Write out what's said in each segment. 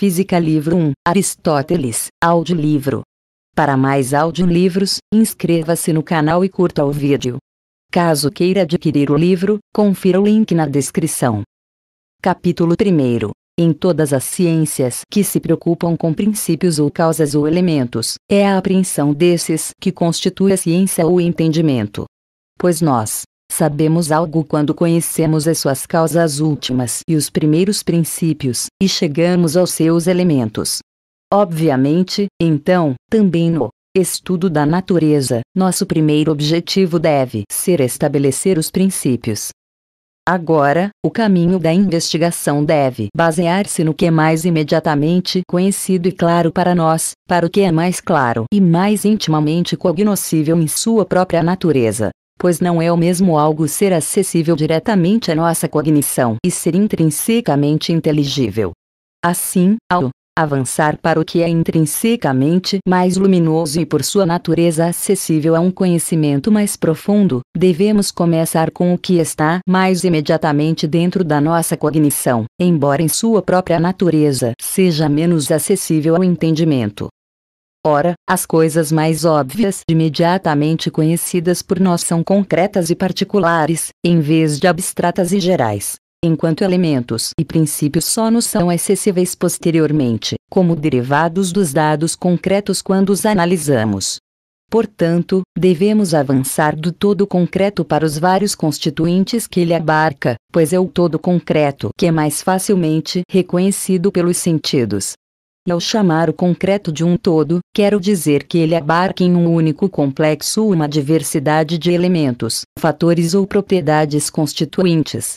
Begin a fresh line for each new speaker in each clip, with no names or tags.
Física Livro 1, Aristóteles, audiolivro. Para mais audiolivros, inscreva-se no canal e curta o vídeo. Caso queira adquirir o livro, confira o link na descrição. Capítulo 1 em todas as ciências que se preocupam com princípios ou causas ou elementos, é a apreensão desses que constitui a ciência ou entendimento. Pois nós, Sabemos algo quando conhecemos as suas causas últimas e os primeiros princípios, e chegamos aos seus elementos. Obviamente, então, também no estudo da natureza, nosso primeiro objetivo deve ser estabelecer os princípios. Agora, o caminho da investigação deve basear-se no que é mais imediatamente conhecido e claro para nós, para o que é mais claro e mais intimamente cognoscível em sua própria natureza pois não é o mesmo algo ser acessível diretamente à nossa cognição e ser intrinsecamente inteligível. Assim, ao avançar para o que é intrinsecamente mais luminoso e por sua natureza acessível a um conhecimento mais profundo, devemos começar com o que está mais imediatamente dentro da nossa cognição, embora em sua própria natureza seja menos acessível ao entendimento. Ora, as coisas mais óbvias imediatamente conhecidas por nós são concretas e particulares, em vez de abstratas e gerais. Enquanto elementos e princípios só nos são acessíveis posteriormente, como derivados dos dados concretos quando os analisamos. Portanto, devemos avançar do todo concreto para os vários constituintes que ele abarca, pois é o todo concreto que é mais facilmente reconhecido pelos sentidos, ao chamar o concreto de um todo, quero dizer que ele abarca em um único complexo uma diversidade de elementos, fatores ou propriedades constituintes.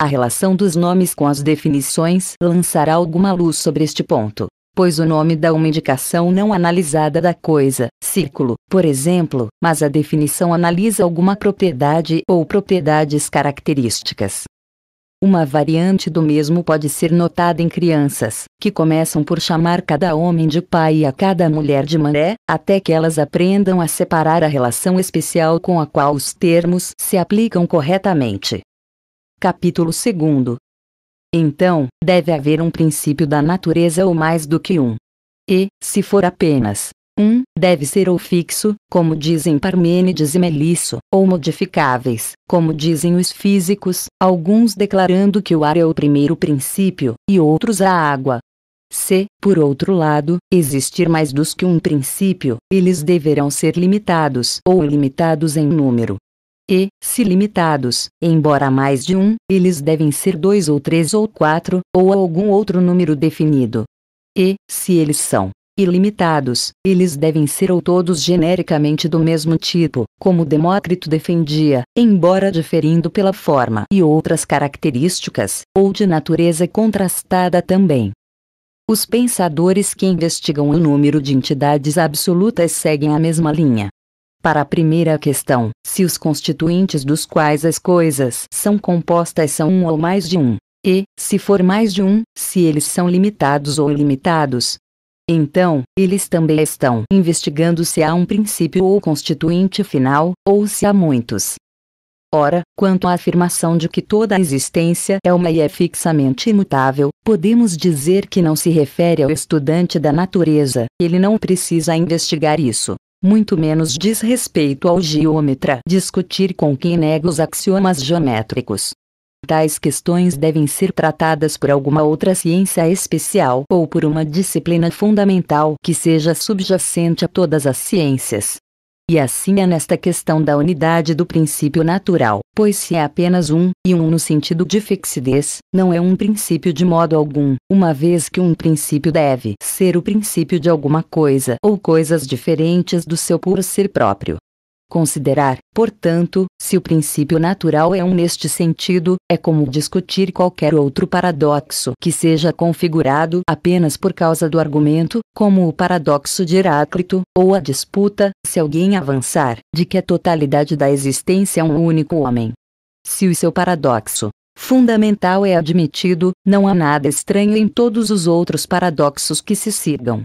A relação dos nomes com as definições lançará alguma luz sobre este ponto, pois o nome dá uma indicação não analisada da coisa, círculo, por exemplo, mas a definição analisa alguma propriedade ou propriedades características. Uma variante do mesmo pode ser notada em crianças, que começam por chamar cada homem de pai e a cada mulher de mané, até que elas aprendam a separar a relação especial com a qual os termos se aplicam corretamente. Capítulo 2 Então, deve haver um princípio da natureza ou mais do que um. E, se for apenas 1. Deve ser ou fixo, como dizem Parmênides e Melisso, ou modificáveis, como dizem os físicos, alguns declarando que o ar é o primeiro princípio, e outros a água. Se, por outro lado, existir mais dos que um princípio, eles deverão ser limitados ou limitados em número. E, se limitados, embora mais de um, eles devem ser dois ou três ou quatro, ou algum outro número definido. E, se eles são ilimitados, eles devem ser ou todos genericamente do mesmo tipo, como Demócrito defendia, embora diferindo pela forma e outras características, ou de natureza contrastada também. Os pensadores que investigam o número de entidades absolutas seguem a mesma linha. Para a primeira questão, se os constituintes dos quais as coisas são compostas são um ou mais de um, e, se for mais de um, se eles são limitados ou ilimitados, então, eles também estão investigando se há um princípio ou constituinte final, ou se há muitos. Ora, quanto à afirmação de que toda a existência é uma e é fixamente imutável, podemos dizer que não se refere ao estudante da natureza, ele não precisa investigar isso. Muito menos diz respeito ao geômetra discutir com quem nega os axiomas geométricos. Tais questões devem ser tratadas por alguma outra ciência especial ou por uma disciplina fundamental que seja subjacente a todas as ciências. E assim é nesta questão da unidade do princípio natural, pois se é apenas um, e um no sentido de fixidez, não é um princípio de modo algum, uma vez que um princípio deve ser o princípio de alguma coisa ou coisas diferentes do seu puro ser próprio. Considerar, portanto, se o princípio natural é um neste sentido, é como discutir qualquer outro paradoxo que seja configurado apenas por causa do argumento, como o paradoxo de Heráclito, ou a disputa, se alguém avançar, de que a totalidade da existência é um único homem. Se o seu paradoxo fundamental é admitido, não há nada estranho em todos os outros paradoxos que se sigam.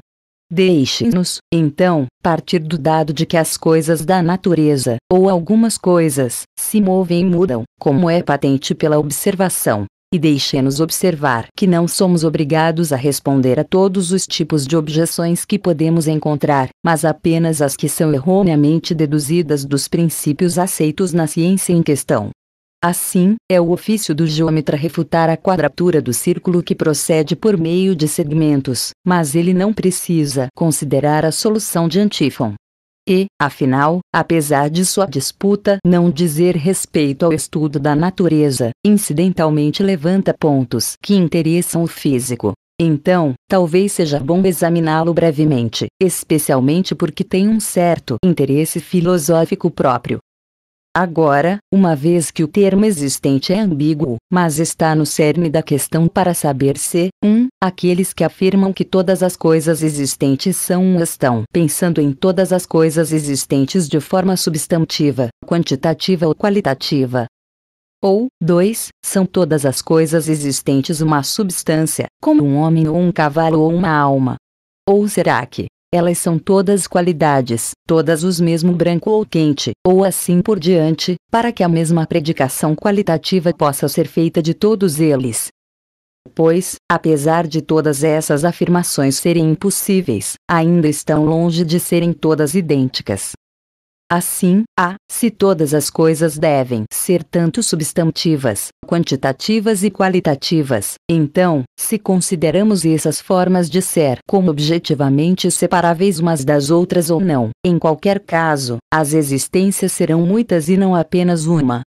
Deixe-nos, então, partir do dado de que as coisas da natureza, ou algumas coisas, se movem e mudam, como é patente pela observação. E deixe-nos observar que não somos obrigados a responder a todos os tipos de objeções que podemos encontrar, mas apenas as que são erroneamente deduzidas dos princípios aceitos na ciência em questão. Assim, é o ofício do geômetra refutar a quadratura do círculo que procede por meio de segmentos, mas ele não precisa considerar a solução de Antífon. E, afinal, apesar de sua disputa não dizer respeito ao estudo da natureza, incidentalmente levanta pontos que interessam o físico. Então, talvez seja bom examiná-lo brevemente, especialmente porque tem um certo interesse filosófico próprio. Agora, uma vez que o termo existente é ambíguo, mas está no cerne da questão para saber se, 1. Um, aqueles que afirmam que todas as coisas existentes são estão pensando em todas as coisas existentes de forma substantiva, quantitativa ou qualitativa. Ou, 2. São todas as coisas existentes uma substância, como um homem ou um cavalo ou uma alma. Ou será que, elas são todas qualidades, todas os mesmo branco ou quente, ou assim por diante, para que a mesma predicação qualitativa possa ser feita de todos eles. Pois, apesar de todas essas afirmações serem impossíveis, ainda estão longe de serem todas idênticas. Assim, a, se todas as coisas devem ser tanto substantivas, quantitativas e qualitativas, então, se consideramos essas formas de ser como objetivamente separáveis umas das outras ou não, em qualquer caso, as existências serão muitas e não apenas uma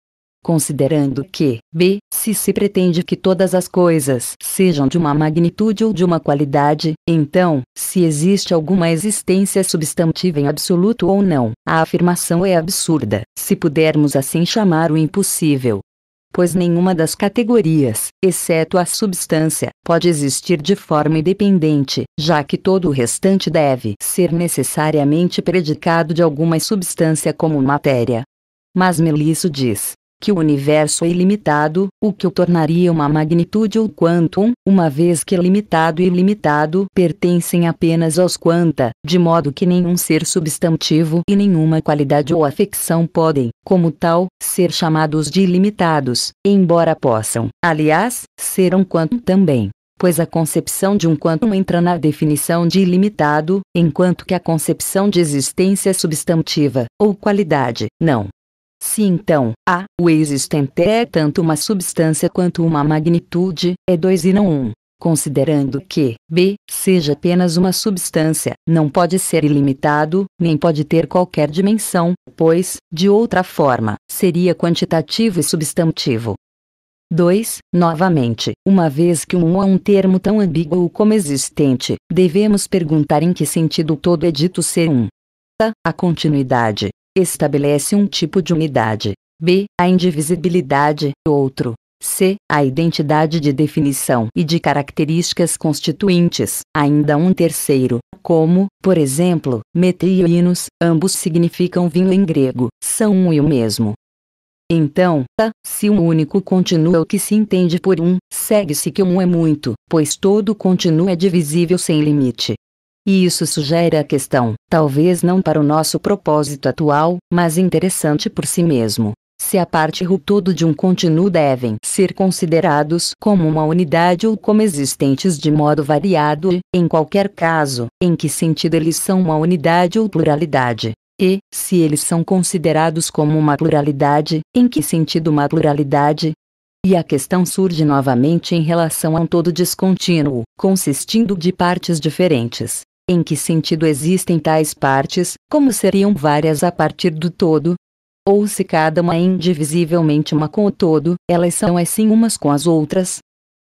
considerando que b se se pretende que todas as coisas sejam de uma magnitude ou de uma qualidade, então, se existe alguma existência substantiva em absoluto ou não, a afirmação é absurda, se pudermos assim chamar o impossível. Pois nenhuma das categorias, exceto a substância, pode existir de forma independente, já que todo o restante deve ser necessariamente predicado de alguma substância como matéria. Mas Melício diz que o universo é ilimitado, o que o tornaria uma magnitude ou quantum, uma vez que limitado e ilimitado pertencem apenas aos quanta, de modo que nenhum ser substantivo e nenhuma qualidade ou afecção podem, como tal, ser chamados de ilimitados, embora possam, aliás, ser um quantum também pois a concepção de um quantum entra na definição de ilimitado, enquanto que a concepção de existência substantiva, ou qualidade, não. Se então A, o existente é tanto uma substância quanto uma magnitude, é dois e não Um. Considerando que B seja apenas uma substância, não pode ser ilimitado, nem pode ter qualquer dimensão, pois, de outra forma, seria quantitativo e substantivo. 2. Novamente, uma vez que um é um termo tão ambíguo como existente, devemos perguntar em que sentido todo é dito ser um. A continuidade, estabelece um tipo de unidade, b. a indivisibilidade, outro, c. a identidade de definição e de características constituintes, ainda um terceiro, como, por exemplo, metriinos, ambos significam vinho em grego, são um e o mesmo. Então, tá, se um único continua o que se entende por um, segue-se que um é muito, pois todo continua é divisível sem limite. E isso sugere a questão, talvez não para o nosso propósito atual, mas interessante por si mesmo. Se a parte e todo de um contínuo devem ser considerados como uma unidade ou como existentes de modo variado e, em qualquer caso, em que sentido eles são uma unidade ou pluralidade. E, se eles são considerados como uma pluralidade, em que sentido uma pluralidade? E a questão surge novamente em relação a um todo descontínuo, consistindo de partes diferentes, em que sentido existem tais partes, como seriam várias a partir do todo? Ou se cada uma é indivisivelmente uma com o todo, elas são assim umas com as outras?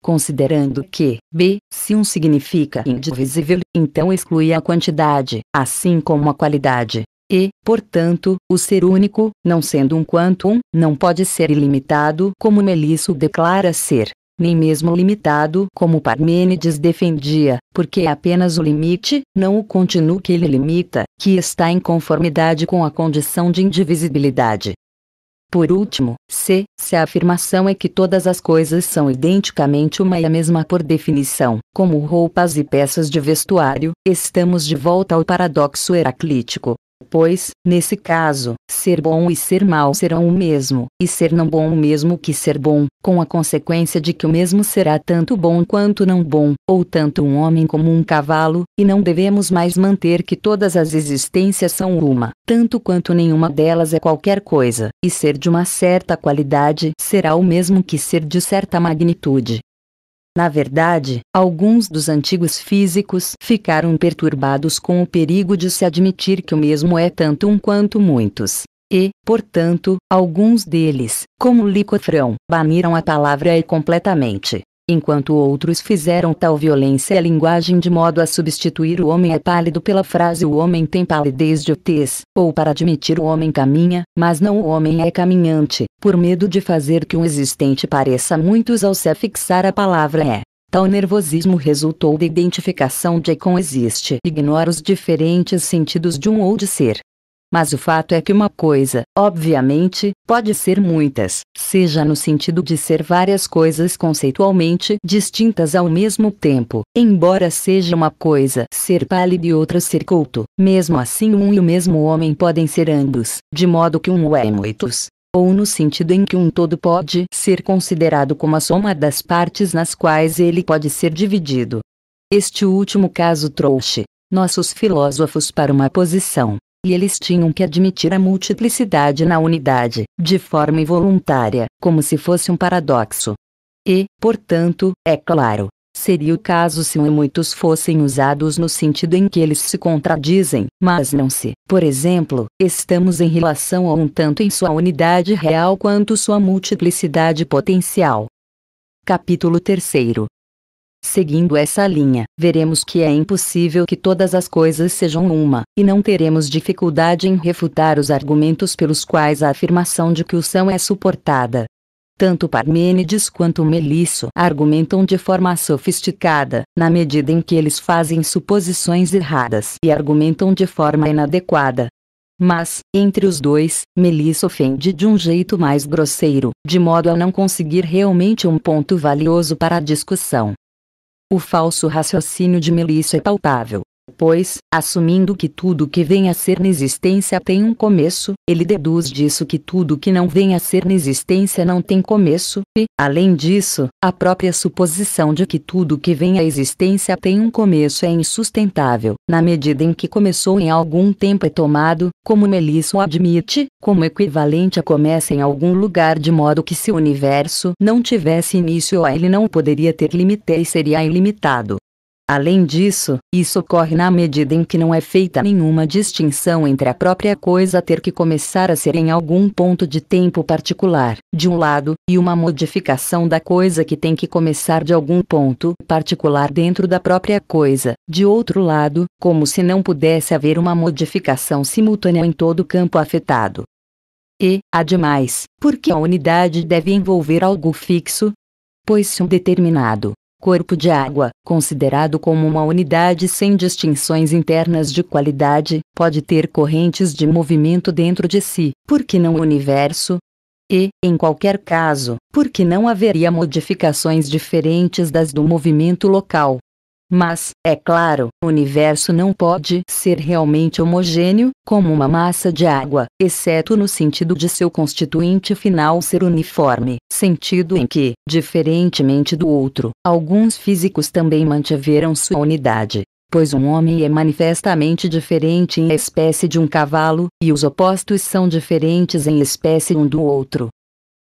Considerando que, b, se um significa indivisível, então exclui a quantidade, assim como a qualidade. E, portanto, o ser único, não sendo um quantum, não pode ser ilimitado como Melisso declara ser nem mesmo limitado, como Parmênides defendia, porque é apenas o limite, não o contínuo que ele limita, que está em conformidade com a condição de indivisibilidade. Por último, se a afirmação é que todas as coisas são identicamente uma e a mesma por definição, como roupas e peças de vestuário, estamos de volta ao paradoxo heraclítico, Pois, nesse caso, ser bom e ser mal serão o mesmo, e ser não bom o mesmo que ser bom, com a consequência de que o mesmo será tanto bom quanto não bom, ou tanto um homem como um cavalo, e não devemos mais manter que todas as existências são uma, tanto quanto nenhuma delas é qualquer coisa, e ser de uma certa qualidade será o mesmo que ser de certa magnitude, na verdade, alguns dos antigos físicos ficaram perturbados com o perigo de se admitir que o mesmo é tanto um quanto muitos. E, portanto, alguns deles, como Licofrão, baniram a palavra e completamente enquanto outros fizeram tal violência à linguagem de modo a substituir o homem é pálido pela frase o homem tem palidez de otez, ou para admitir o homem caminha, mas não o homem é caminhante, por medo de fazer que um existente pareça muitos ao se afixar a palavra é. Tal nervosismo resultou da identificação de com existe. Ignora os diferentes sentidos de um ou de ser, mas o fato é que uma coisa, obviamente, pode ser muitas, seja no sentido de ser várias coisas conceitualmente distintas ao mesmo tempo, embora seja uma coisa ser pálido e outra ser culto, mesmo assim um e o mesmo homem podem ser ambos, de modo que um é muitos, ou no sentido em que um todo pode ser considerado como a soma das partes nas quais ele pode ser dividido. Este último caso trouxe nossos filósofos para uma posição e eles tinham que admitir a multiplicidade na unidade, de forma involuntária, como se fosse um paradoxo. E, portanto, é claro, seria o caso se um e muitos fossem usados no sentido em que eles se contradizem, mas não se. Por exemplo, estamos em relação a um tanto em sua unidade real quanto sua multiplicidade potencial. Capítulo 3 Seguindo essa linha, veremos que é impossível que todas as coisas sejam uma, e não teremos dificuldade em refutar os argumentos pelos quais a afirmação de que o são é suportada. Tanto Parmênides quanto Melício argumentam de forma sofisticada, na medida em que eles fazem suposições erradas e argumentam de forma inadequada. Mas, entre os dois, Melício ofende de um jeito mais grosseiro, de modo a não conseguir realmente um ponto valioso para a discussão. O falso raciocínio de Melício é palpável. Pois, assumindo que tudo que vem a ser na existência tem um começo, ele deduz disso que tudo que não vem a ser na existência não tem começo, e, além disso, a própria suposição de que tudo que vem à existência tem um começo é insustentável, na medida em que começou em algum tempo é tomado, como Melisso admite, como equivalente a começa em algum lugar de modo que se o universo não tivesse início a ele não poderia ter limite e seria ilimitado. Além disso, isso ocorre na medida em que não é feita nenhuma distinção entre a própria coisa ter que começar a ser em algum ponto de tempo particular, de um lado, e uma modificação da coisa que tem que começar de algum ponto particular dentro da própria coisa, de outro lado, como se não pudesse haver uma modificação simultânea em todo o campo afetado. E, ademais, porque a unidade deve envolver algo fixo? Pois se um determinado corpo de água, considerado como uma unidade sem distinções internas de qualidade, pode ter correntes de movimento dentro de si, por que não o universo? E, em qualquer caso, por que não haveria modificações diferentes das do movimento local, mas, é claro, o universo não pode ser realmente homogêneo, como uma massa de água, exceto no sentido de seu constituinte final ser uniforme, sentido em que, diferentemente do outro, alguns físicos também mantiveram sua unidade pois um homem é manifestamente diferente em espécie de um cavalo, e os opostos são diferentes em espécie um do outro,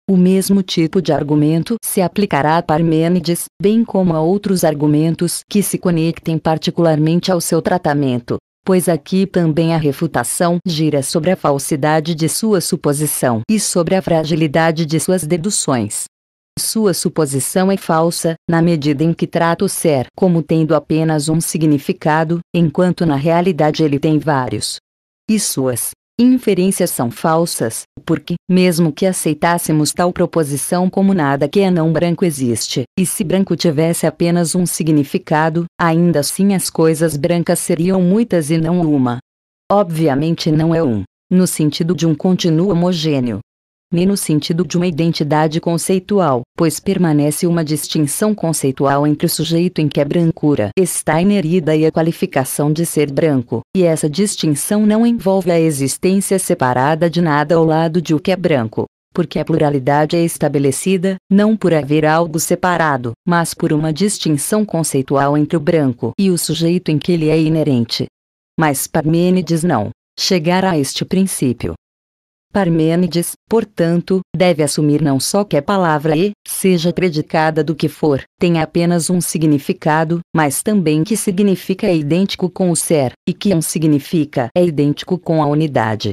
o mesmo tipo de argumento se aplicará a Parmênides, bem como a outros argumentos que se conectem particularmente ao seu tratamento, pois aqui também a refutação gira sobre a falsidade de sua suposição e sobre a fragilidade de suas deduções. Sua suposição é falsa, na medida em que trata o ser como tendo apenas um significado, enquanto na realidade ele tem vários. E suas inferências são falsas, porque, mesmo que aceitássemos tal proposição como nada que é não branco existe, e se branco tivesse apenas um significado, ainda assim as coisas brancas seriam muitas e não uma. Obviamente não é um, no sentido de um contínuo homogêneo, nem no sentido de uma identidade conceitual, pois permanece uma distinção conceitual entre o sujeito em que a é brancura está inerida e a qualificação de ser branco, e essa distinção não envolve a existência separada de nada ao lado de o que é branco porque a pluralidade é estabelecida, não por haver algo separado, mas por uma distinção conceitual entre o branco e o sujeito em que ele é inerente. Mas Parmênides não chegar a este princípio. Parmênides, portanto, deve assumir não só que a palavra e, seja predicada do que for, tem apenas um significado, mas também que significa é idêntico com o ser, e que um significa é idêntico com a unidade.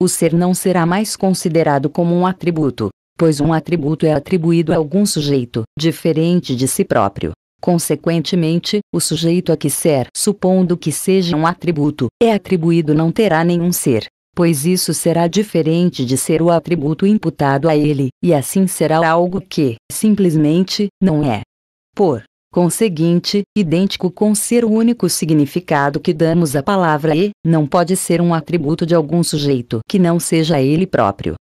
O ser não será mais considerado como um atributo, pois um atributo é atribuído a algum sujeito, diferente de si próprio. Consequentemente, o sujeito a que ser, supondo que seja um atributo, é atribuído não terá nenhum ser, pois isso será diferente de ser o atributo imputado a ele, e assim será algo que, simplesmente, não é. Por conseguinte, idêntico com ser o único significado que damos à palavra e, não pode ser um atributo de algum sujeito que não seja ele próprio.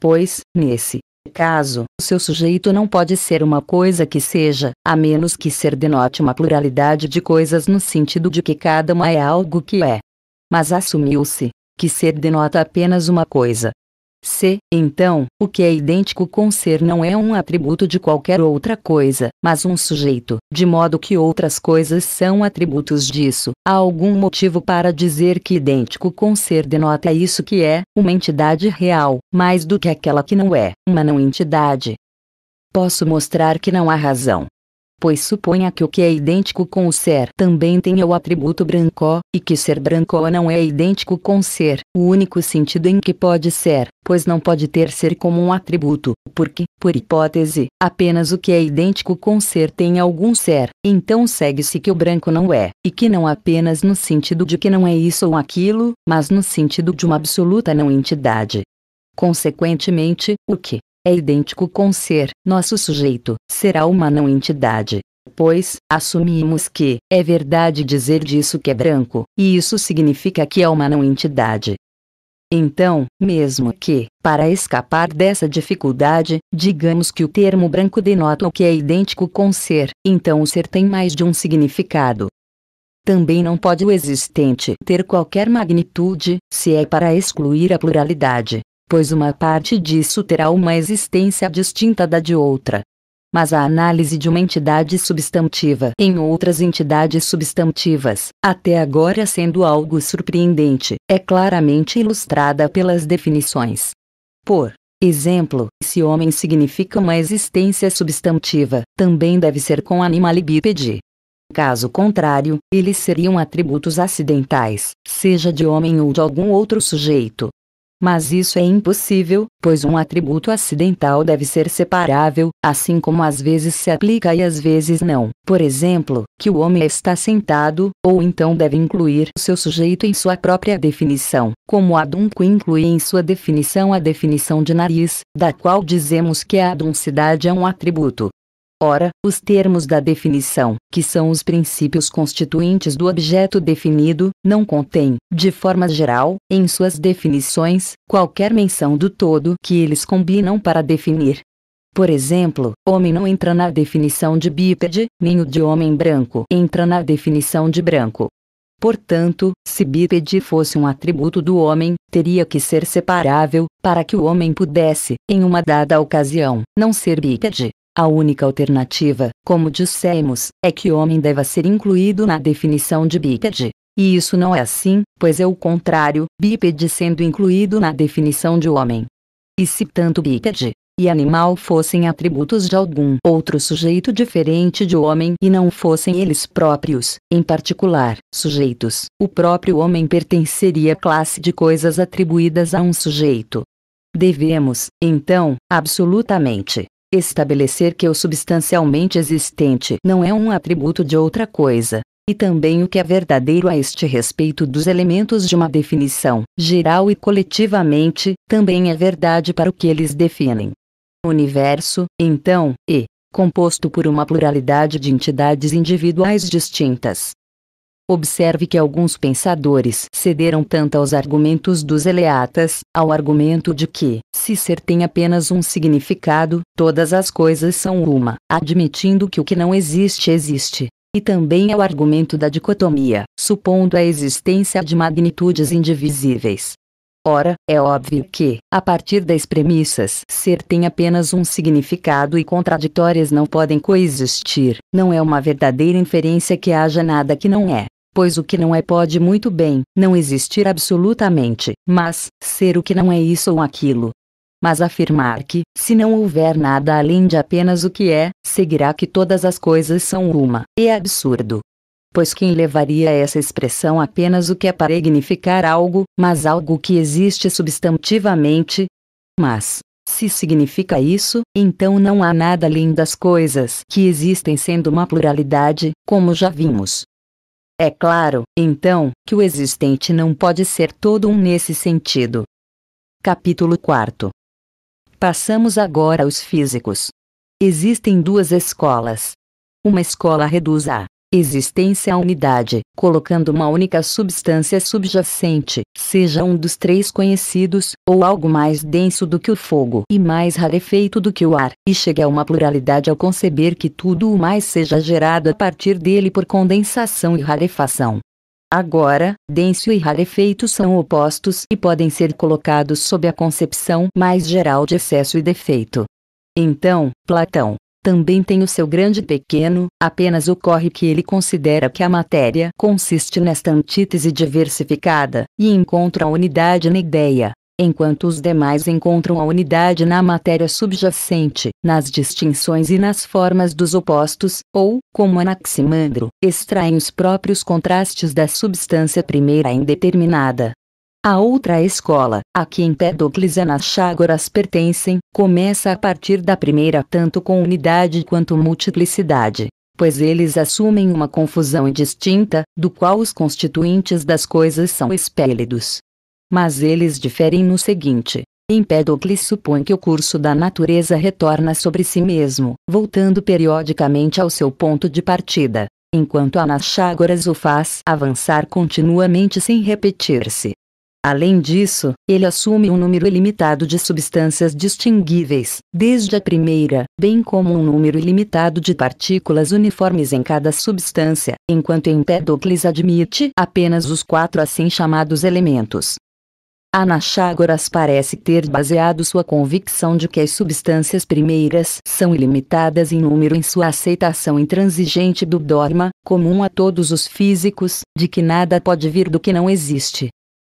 Pois, nesse caso, seu sujeito não pode ser uma coisa que seja, a menos que ser denote uma pluralidade de coisas no sentido de que cada uma é algo que é. Mas assumiu-se, que ser denota apenas uma coisa. C, então, o que é idêntico com ser não é um atributo de qualquer outra coisa, mas um sujeito, de modo que outras coisas são atributos disso. Há algum motivo para dizer que idêntico com ser denota isso que é, uma entidade real, mais do que aquela que não é, uma não entidade. Posso mostrar que não há razão pois suponha que o que é idêntico com o ser também tenha o atributo branco, e que ser branco não é idêntico com ser, o único sentido em que pode ser, pois não pode ter ser como um atributo, porque, por hipótese, apenas o que é idêntico com ser tem algum ser, então segue-se que o branco não é, e que não apenas no sentido de que não é isso ou aquilo, mas no sentido de uma absoluta não entidade. Consequentemente, o que, é idêntico com ser. Nosso sujeito será uma não entidade. Pois, assumimos que é verdade dizer disso que é branco, e isso significa que é uma não entidade. Então, mesmo que, para escapar dessa dificuldade, digamos que o termo branco denota o que é idêntico com ser, então o ser tem mais de um significado. Também não pode o existente ter qualquer magnitude, se é para excluir a pluralidade, pois uma parte disso terá uma existência distinta da de outra. Mas a análise de uma entidade substantiva em outras entidades substantivas, até agora sendo algo surpreendente, é claramente ilustrada pelas definições. Por exemplo, se homem significa uma existência substantiva, também deve ser com animal Caso contrário, eles seriam atributos acidentais, seja de homem ou de algum outro sujeito, mas isso é impossível, pois um atributo acidental deve ser separável, assim como às vezes se aplica e às vezes não. Por exemplo, que o homem está sentado, ou então deve incluir seu sujeito em sua própria definição, como adunco inclui em sua definição a definição de nariz, da qual dizemos que a aduncidade é um atributo. Ora, os termos da definição, que são os princípios constituintes do objeto definido, não contêm, de forma geral, em suas definições, qualquer menção do todo que eles combinam para definir. Por exemplo, homem não entra na definição de bípede, nem o de homem branco entra na definição de branco. Portanto, se bípede fosse um atributo do homem, teria que ser separável, para que o homem pudesse, em uma dada ocasião, não ser bípede. A única alternativa, como dissemos, é que homem deva ser incluído na definição de bípede. E isso não é assim, pois é o contrário, bípede sendo incluído na definição de homem. E se tanto bípede e animal fossem atributos de algum outro sujeito diferente de homem e não fossem eles próprios, em particular, sujeitos, o próprio homem pertenceria à classe de coisas atribuídas a um sujeito. Devemos, então, absolutamente, Estabelecer que o substancialmente existente não é um atributo de outra coisa, e também o que é verdadeiro a este respeito dos elementos de uma definição, geral e coletivamente, também é verdade para o que eles definem. O universo, então, é composto por uma pluralidade de entidades individuais distintas, Observe que alguns pensadores cederam tanto aos argumentos dos eleatas, ao argumento de que, se ser tem apenas um significado, todas as coisas são uma, admitindo que o que não existe existe. E também ao argumento da dicotomia, supondo a existência de magnitudes indivisíveis. Ora, é óbvio que, a partir das premissas, ser tem apenas um significado e contraditórias não podem coexistir, não é uma verdadeira inferência que haja nada que não é pois o que não é pode muito bem não existir absolutamente, mas ser o que não é isso ou aquilo. Mas afirmar que, se não houver nada além de apenas o que é, seguirá que todas as coisas são uma, é absurdo. Pois quem levaria essa expressão apenas o que é para significar algo, mas algo que existe substantivamente? Mas, se significa isso, então não há nada além das coisas que existem sendo uma pluralidade, como já vimos. É claro, então, que o existente não pode ser todo um nesse sentido. Capítulo 4 Passamos agora aos físicos. Existem duas escolas. Uma escola reduz a existência à unidade, colocando uma única substância subjacente, seja um dos três conhecidos, ou algo mais denso do que o fogo e mais rarefeito do que o ar, e chega a uma pluralidade ao conceber que tudo o mais seja gerado a partir dele por condensação e rarefação. Agora, denso e rarefeito são opostos e podem ser colocados sob a concepção mais geral de excesso e defeito. Então, Platão, também tem o seu grande pequeno, apenas ocorre que ele considera que a matéria consiste nesta antítese diversificada, e encontra a unidade na ideia, enquanto os demais encontram a unidade na matéria subjacente, nas distinções e nas formas dos opostos, ou, como Anaximandro, extraem os próprios contrastes da substância primeira indeterminada, a outra escola, a que Empédocles e Anaxágoras pertencem, começa a partir da primeira tanto com unidade quanto multiplicidade pois eles assumem uma confusão indistinta, do qual os constituintes das coisas são espélidos. Mas eles diferem no seguinte: Empédocles supõe que o curso da natureza retorna sobre si mesmo, voltando periodicamente ao seu ponto de partida, enquanto Anaxágoras o faz avançar continuamente sem repetir-se. Além disso, ele assume um número ilimitado de substâncias distinguíveis, desde a primeira, bem como um número ilimitado de partículas uniformes em cada substância, enquanto Empédocles admite apenas os quatro assim chamados elementos. Anaxágoras parece ter baseado sua convicção de que as substâncias primeiras são ilimitadas em número em sua aceitação intransigente do dogma, comum a todos os físicos, de que nada pode vir do que não existe.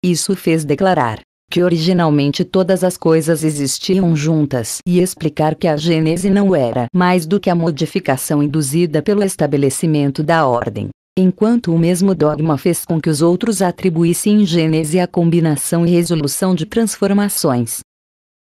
Isso fez declarar que originalmente todas as coisas existiam juntas e explicar que a gênese não era mais do que a modificação induzida pelo estabelecimento da ordem. Enquanto o mesmo dogma fez com que os outros atribuíssem gênese à combinação e resolução de transformações.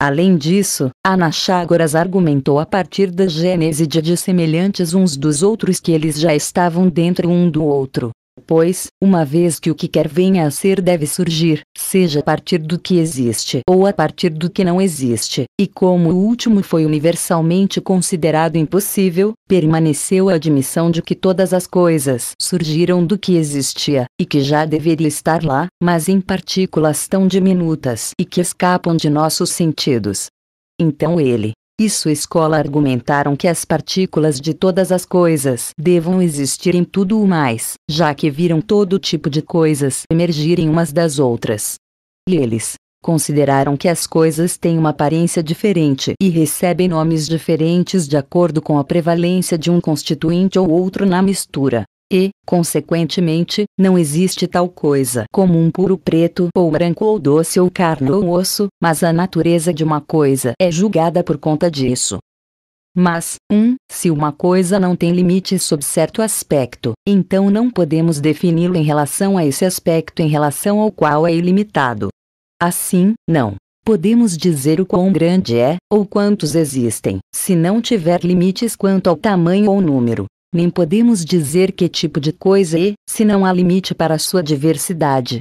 Além disso, Anaxágoras argumentou a partir da gênese de, dissemelhantes uns dos outros que eles já estavam dentro um do outro, Pois, uma vez que o que quer venha a ser deve surgir, seja a partir do que existe ou a partir do que não existe, e como o último foi universalmente considerado impossível, permaneceu a admissão de que todas as coisas surgiram do que existia, e que já deveria estar lá, mas em partículas tão diminutas e que escapam de nossos sentidos. Então ele, e sua escola argumentaram que as partículas de todas as coisas devam existir em tudo o mais, já que viram todo tipo de coisas emergirem umas das outras. E eles consideraram que as coisas têm uma aparência diferente e recebem nomes diferentes de acordo com a prevalência de um constituinte ou outro na mistura e, consequentemente, não existe tal coisa como um puro preto ou branco ou doce ou carne ou osso, mas a natureza de uma coisa é julgada por conta disso. Mas, 1. Um, se uma coisa não tem limites sob certo aspecto, então não podemos defini-lo em relação a esse aspecto em relação ao qual é ilimitado. Assim, não podemos dizer o quão grande é, ou quantos existem, se não tiver limites quanto ao tamanho ou número. Nem podemos dizer que tipo de coisa e, é, se não há limite para sua diversidade.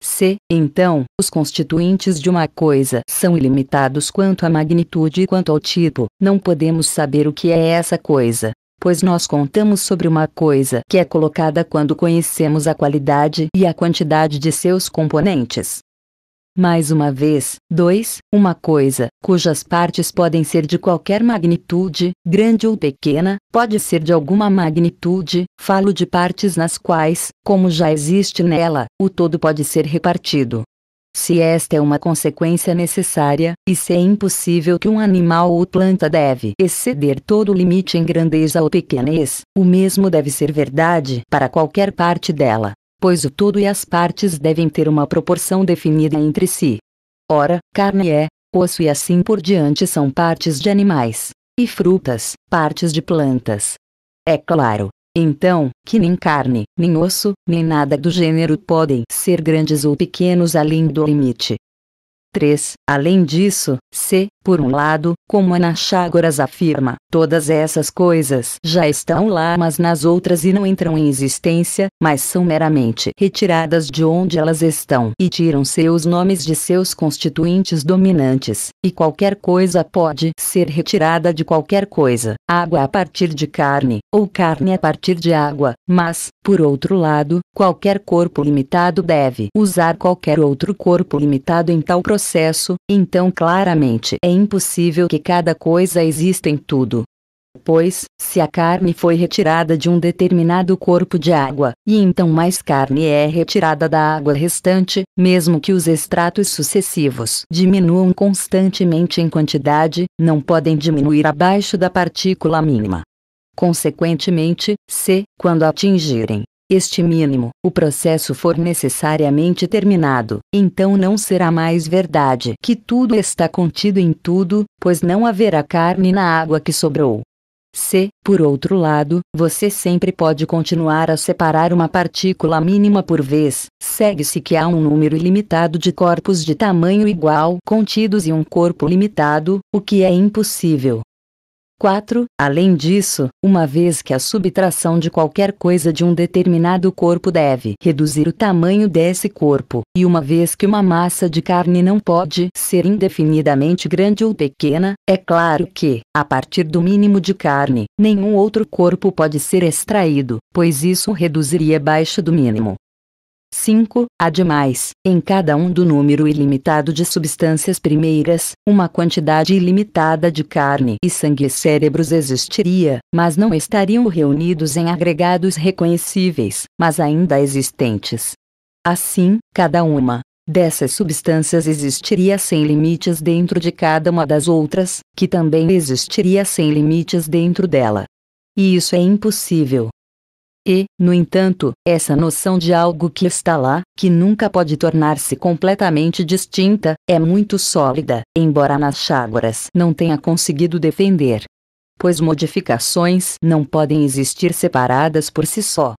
Se, então, os constituintes de uma coisa são ilimitados quanto à magnitude e quanto ao tipo, não podemos saber o que é essa coisa, pois nós contamos sobre uma coisa que é colocada quando conhecemos a qualidade e a quantidade de seus componentes. Mais uma vez, 2. Uma coisa, cujas partes podem ser de qualquer magnitude, grande ou pequena, pode ser de alguma magnitude, falo de partes nas quais, como já existe nela, o todo pode ser repartido. Se esta é uma consequência necessária, e se é impossível que um animal ou planta deve exceder todo o limite em grandeza ou pequenez, o mesmo deve ser verdade para qualquer parte dela pois o todo e as partes devem ter uma proporção definida entre si. Ora, carne é, osso e assim por diante são partes de animais, e frutas, partes de plantas. É claro, então, que nem carne, nem osso, nem nada do gênero podem ser grandes ou pequenos além do limite. 3. Além disso, se, por um lado, como Anaxágoras afirma, todas essas coisas já estão lá, mas nas outras e não entram em existência, mas são meramente retiradas de onde elas estão e tiram seus nomes de seus constituintes dominantes, e qualquer coisa pode ser retirada de qualquer coisa, água a partir de carne, ou carne a partir de água, mas, por outro lado, qualquer corpo limitado deve usar qualquer outro corpo limitado em tal processo, então claramente é impossível que cada coisa exista em tudo. Pois, se a carne foi retirada de um determinado corpo de água, e então mais carne é retirada da água restante, mesmo que os extratos sucessivos diminuam constantemente em quantidade, não podem diminuir abaixo da partícula mínima. Consequentemente, se, quando atingirem este mínimo, o processo for necessariamente terminado, então não será mais verdade que tudo está contido em tudo, pois não haverá carne na água que sobrou. Se, por outro lado, você sempre pode continuar a separar uma partícula mínima por vez, segue-se que há um número ilimitado de corpos de tamanho igual contidos em um corpo limitado, o que é impossível, 4. Além disso, uma vez que a subtração de qualquer coisa de um determinado corpo deve reduzir o tamanho desse corpo, e uma vez que uma massa de carne não pode ser indefinidamente grande ou pequena, é claro que, a partir do mínimo de carne, nenhum outro corpo pode ser extraído, pois isso reduziria abaixo do mínimo. 5. Ademais, em cada um do número ilimitado de substâncias primeiras, uma quantidade ilimitada de carne e sangue e cérebros existiria, mas não estariam reunidos em agregados reconhecíveis, mas ainda existentes. Assim, cada uma dessas substâncias existiria sem limites dentro de cada uma das outras, que também existiria sem limites dentro dela. E isso é impossível, e, no entanto, essa noção de algo que está lá, que nunca pode tornar-se completamente distinta, é muito sólida, embora Chagoras não tenha conseguido defender. Pois modificações não podem existir separadas por si só.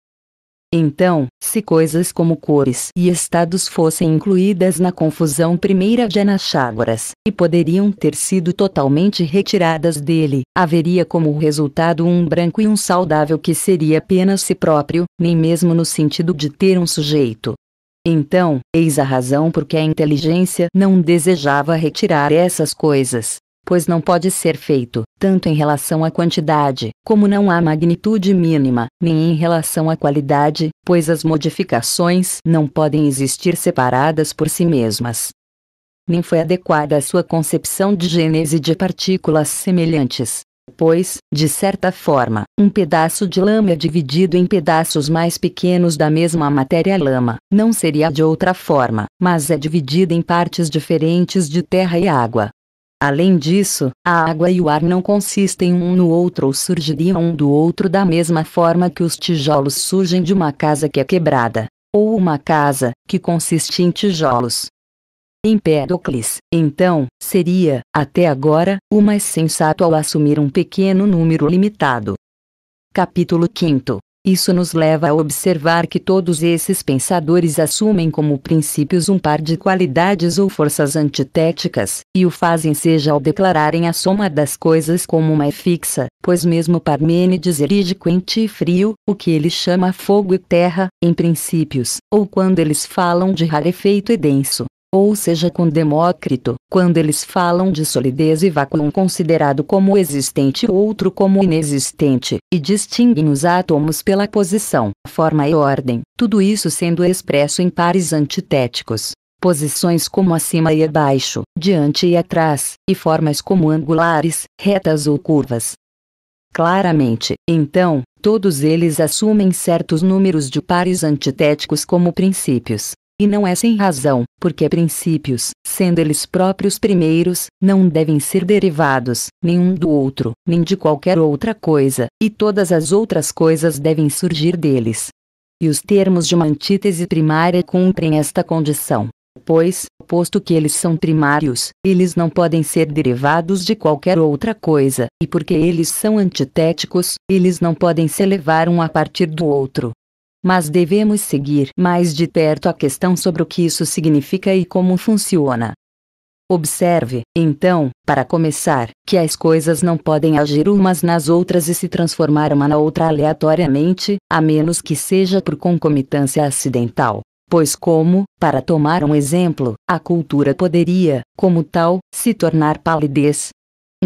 Então, se coisas como cores e estados fossem incluídas na confusão primeira de Anaxágoras, e poderiam ter sido totalmente retiradas dele, haveria como resultado um branco e um saudável que seria apenas si próprio, nem mesmo no sentido de ter um sujeito. Então, eis a razão por que a inteligência não desejava retirar essas coisas, pois não pode ser feito, tanto em relação à quantidade, como não há magnitude mínima, nem em relação à qualidade, pois as modificações não podem existir separadas por si mesmas. Nem foi adequada a sua concepção de gênese de partículas semelhantes. Pois, de certa forma, um pedaço de lama é dividido em pedaços mais pequenos da mesma matéria-lama, não seria de outra forma, mas é dividida em partes diferentes de terra e água, Além disso, a água e o ar não consistem um no outro ou surgiriam um do outro da mesma forma que os tijolos surgem de uma casa que é quebrada, ou uma casa, que consiste em tijolos. Empédocles, então, seria, até agora, o mais sensato ao assumir um pequeno número limitado. Capítulo 5 isso nos leva a observar que todos esses pensadores assumem como princípios um par de qualidades ou forças antitéticas, e o fazem seja ao declararem a soma das coisas como uma é fixa, pois mesmo Parmênides erige quente e frio, o que ele chama fogo e terra, em princípios, ou quando eles falam de rarefeito e denso, ou seja com Demócrito, quando eles falam de solidez e vácuo um considerado como existente outro como inexistente, e distinguem os átomos pela posição, forma e ordem, tudo isso sendo expresso em pares antitéticos. Posições como acima e abaixo, diante e atrás, e formas como angulares, retas ou curvas. Claramente, então, todos eles assumem certos números de pares antitéticos como princípios, e não é sem razão, porque princípios, sendo eles próprios primeiros, não devem ser derivados, nenhum do outro, nem de qualquer outra coisa, e todas as outras coisas devem surgir deles. E os termos de uma antítese primária cumprem esta condição. Pois, posto que eles são primários, eles não podem ser derivados de qualquer outra coisa, e porque eles são antitéticos, eles não podem se elevar um a partir do outro mas devemos seguir mais de perto a questão sobre o que isso significa e como funciona. Observe, então, para começar, que as coisas não podem agir umas nas outras e se transformar uma na outra aleatoriamente, a menos que seja por concomitância acidental. Pois, como, para tomar um exemplo, a cultura poderia, como tal, se tornar palidez,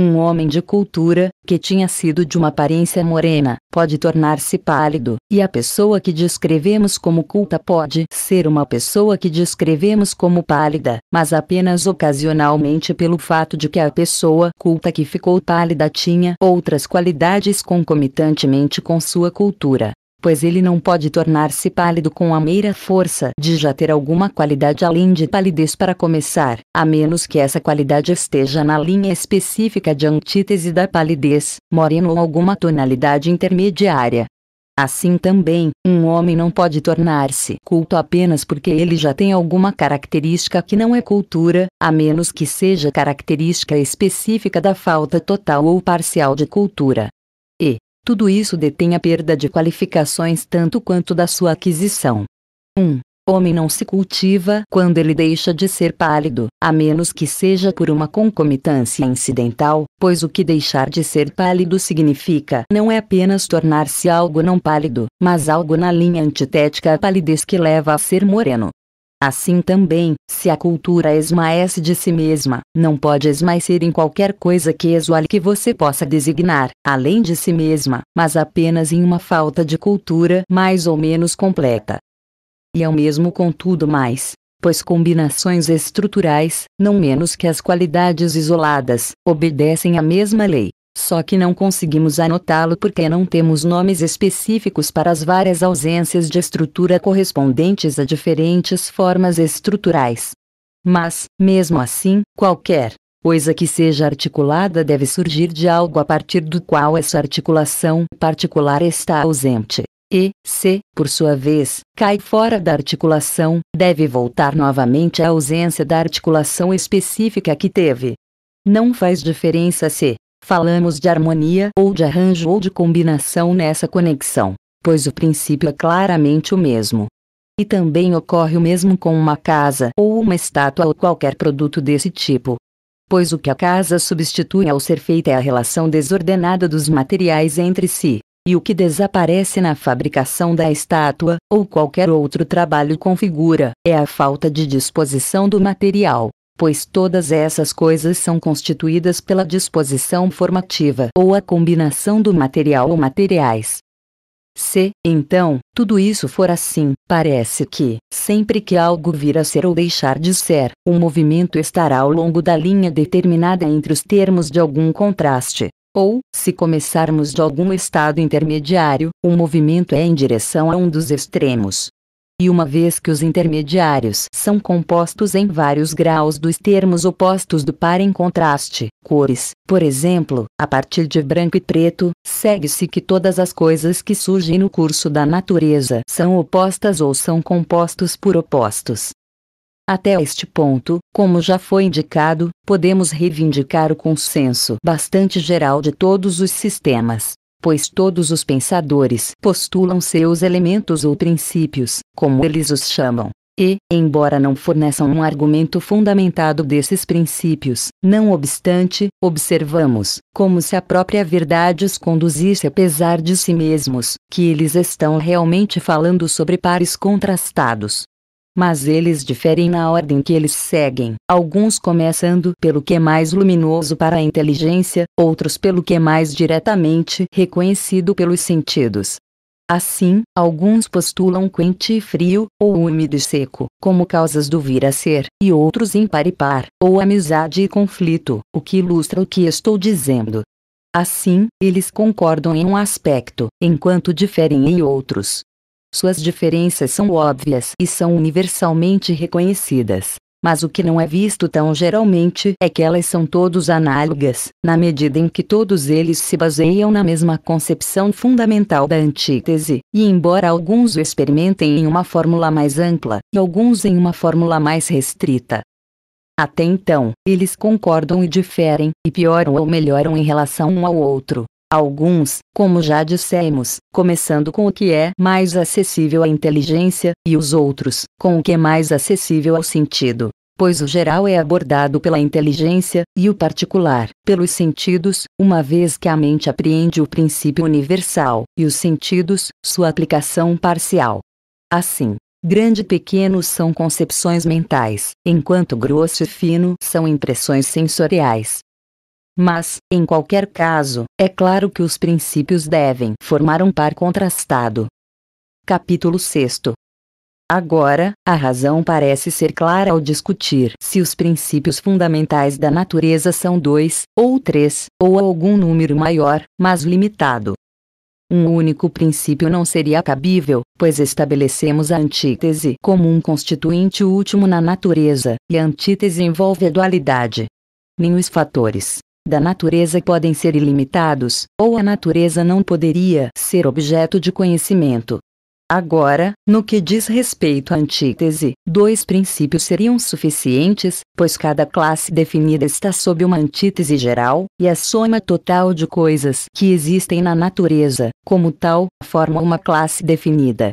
um homem de cultura, que tinha sido de uma aparência morena, pode tornar-se pálido, e a pessoa que descrevemos como culta pode ser uma pessoa que descrevemos como pálida, mas apenas ocasionalmente pelo fato de que a pessoa culta que ficou pálida tinha outras qualidades concomitantemente com sua cultura pois ele não pode tornar-se pálido com a meira força de já ter alguma qualidade além de palidez para começar, a menos que essa qualidade esteja na linha específica de antítese da palidez, moreno ou alguma tonalidade intermediária. Assim também, um homem não pode tornar-se culto apenas porque ele já tem alguma característica que não é cultura, a menos que seja característica específica da falta total ou parcial de cultura. Tudo isso detém a perda de qualificações tanto quanto da sua aquisição. 1. Um, homem não se cultiva quando ele deixa de ser pálido, a menos que seja por uma concomitância incidental, pois o que deixar de ser pálido significa não é apenas tornar-se algo não pálido, mas algo na linha antitética à palidez que leva a ser moreno. Assim também, se a cultura esmaece de si mesma, não pode esmaecer em qualquer coisa que exuale que você possa designar, além de si mesma, mas apenas em uma falta de cultura mais ou menos completa. E é o mesmo contudo mais, pois combinações estruturais, não menos que as qualidades isoladas, obedecem à mesma lei só que não conseguimos anotá-lo porque não temos nomes específicos para as várias ausências de estrutura correspondentes a diferentes formas estruturais. Mas, mesmo assim, qualquer coisa que seja articulada deve surgir de algo a partir do qual essa articulação particular está ausente. E, se, por sua vez, cai fora da articulação, deve voltar novamente à ausência da articulação específica que teve. Não faz diferença se, falamos de harmonia ou de arranjo ou de combinação nessa conexão, pois o princípio é claramente o mesmo. E também ocorre o mesmo com uma casa ou uma estátua ou qualquer produto desse tipo. Pois o que a casa substitui ao ser feita é a relação desordenada dos materiais entre si, e o que desaparece na fabricação da estátua, ou qualquer outro trabalho configura, é a falta de disposição do material pois todas essas coisas são constituídas pela disposição formativa ou a combinação do material ou materiais. Se, então, tudo isso for assim, parece que, sempre que algo vir a ser ou deixar de ser, o movimento estará ao longo da linha determinada entre os termos de algum contraste. Ou, se começarmos de algum estado intermediário, o movimento é em direção a um dos extremos. E uma vez que os intermediários são compostos em vários graus dos termos opostos do par em contraste, cores, por exemplo, a partir de branco e preto, segue-se que todas as coisas que surgem no curso da natureza são opostas ou são compostos por opostos. Até este ponto, como já foi indicado, podemos reivindicar o consenso bastante geral de todos os sistemas pois todos os pensadores postulam seus elementos ou princípios, como eles os chamam. E, embora não forneçam um argumento fundamentado desses princípios, não obstante, observamos, como se a própria verdade os conduzisse apesar de si mesmos, que eles estão realmente falando sobre pares contrastados, mas eles diferem na ordem que eles seguem, alguns começando pelo que é mais luminoso para a inteligência, outros pelo que é mais diretamente reconhecido pelos sentidos. Assim, alguns postulam quente e frio, ou úmido e seco, como causas do vir a ser, e outros par e par, ou amizade e conflito, o que ilustra o que estou dizendo. Assim, eles concordam em um aspecto, enquanto diferem em outros. Suas diferenças são óbvias e são universalmente reconhecidas. Mas o que não é visto tão geralmente é que elas são todos análogas, na medida em que todos eles se baseiam na mesma concepção fundamental da antítese, e embora alguns o experimentem em uma fórmula mais ampla e alguns em uma fórmula mais restrita. Até então, eles concordam e diferem, e pioram ou melhoram em relação um ao outro, Alguns, como já dissemos, começando com o que é mais acessível à inteligência, e os outros, com o que é mais acessível ao sentido. Pois o geral é abordado pela inteligência, e o particular, pelos sentidos, uma vez que a mente apreende o princípio universal, e os sentidos, sua aplicação parcial. Assim, Grande e pequeno são concepções mentais, enquanto grosso e fino são impressões sensoriais. Mas, em qualquer caso, é claro que os princípios devem formar um par contrastado. Capítulo 6 Agora, a razão parece ser clara ao discutir se os princípios fundamentais da natureza são dois, ou três, ou algum número maior, mas limitado. Um único princípio não seria cabível, pois estabelecemos a antítese como um constituinte último na natureza, e a antítese envolve a dualidade. Nem os fatores da natureza podem ser ilimitados, ou a natureza não poderia ser objeto de conhecimento. Agora, no que diz respeito à antítese, dois princípios seriam suficientes, pois cada classe definida está sob uma antítese geral, e a soma total de coisas que existem na natureza, como tal, forma uma classe definida.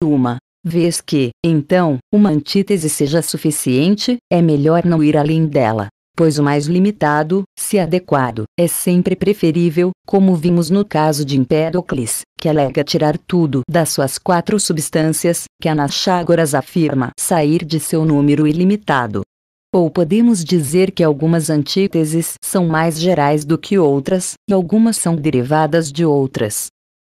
Uma vez que, então, uma antítese seja suficiente, é melhor não ir além dela pois o mais limitado, se adequado, é sempre preferível, como vimos no caso de Empédocles, que alega tirar tudo das suas quatro substâncias, que Anaxágoras afirma sair de seu número ilimitado. Ou podemos dizer que algumas antíteses são mais gerais do que outras, e algumas são derivadas de outras.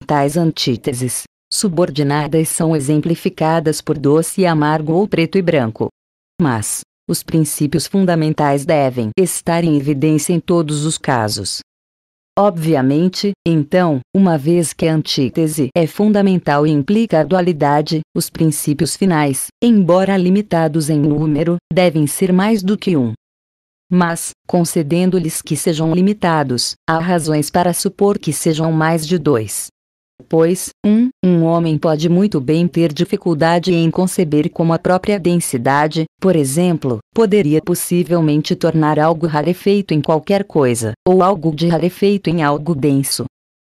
Tais antíteses, subordinadas são exemplificadas por doce e amargo ou preto e branco. Mas, os princípios fundamentais devem estar em evidência em todos os casos. Obviamente, então, uma vez que a antítese é fundamental e implica a dualidade, os princípios finais, embora limitados em número, devem ser mais do que um. Mas, concedendo-lhes que sejam limitados, há razões para supor que sejam mais de dois. Pois, um, um homem pode muito bem ter dificuldade em conceber como a própria densidade, por exemplo, poderia possivelmente tornar algo rarefeito em qualquer coisa, ou algo de rarefeito em algo denso.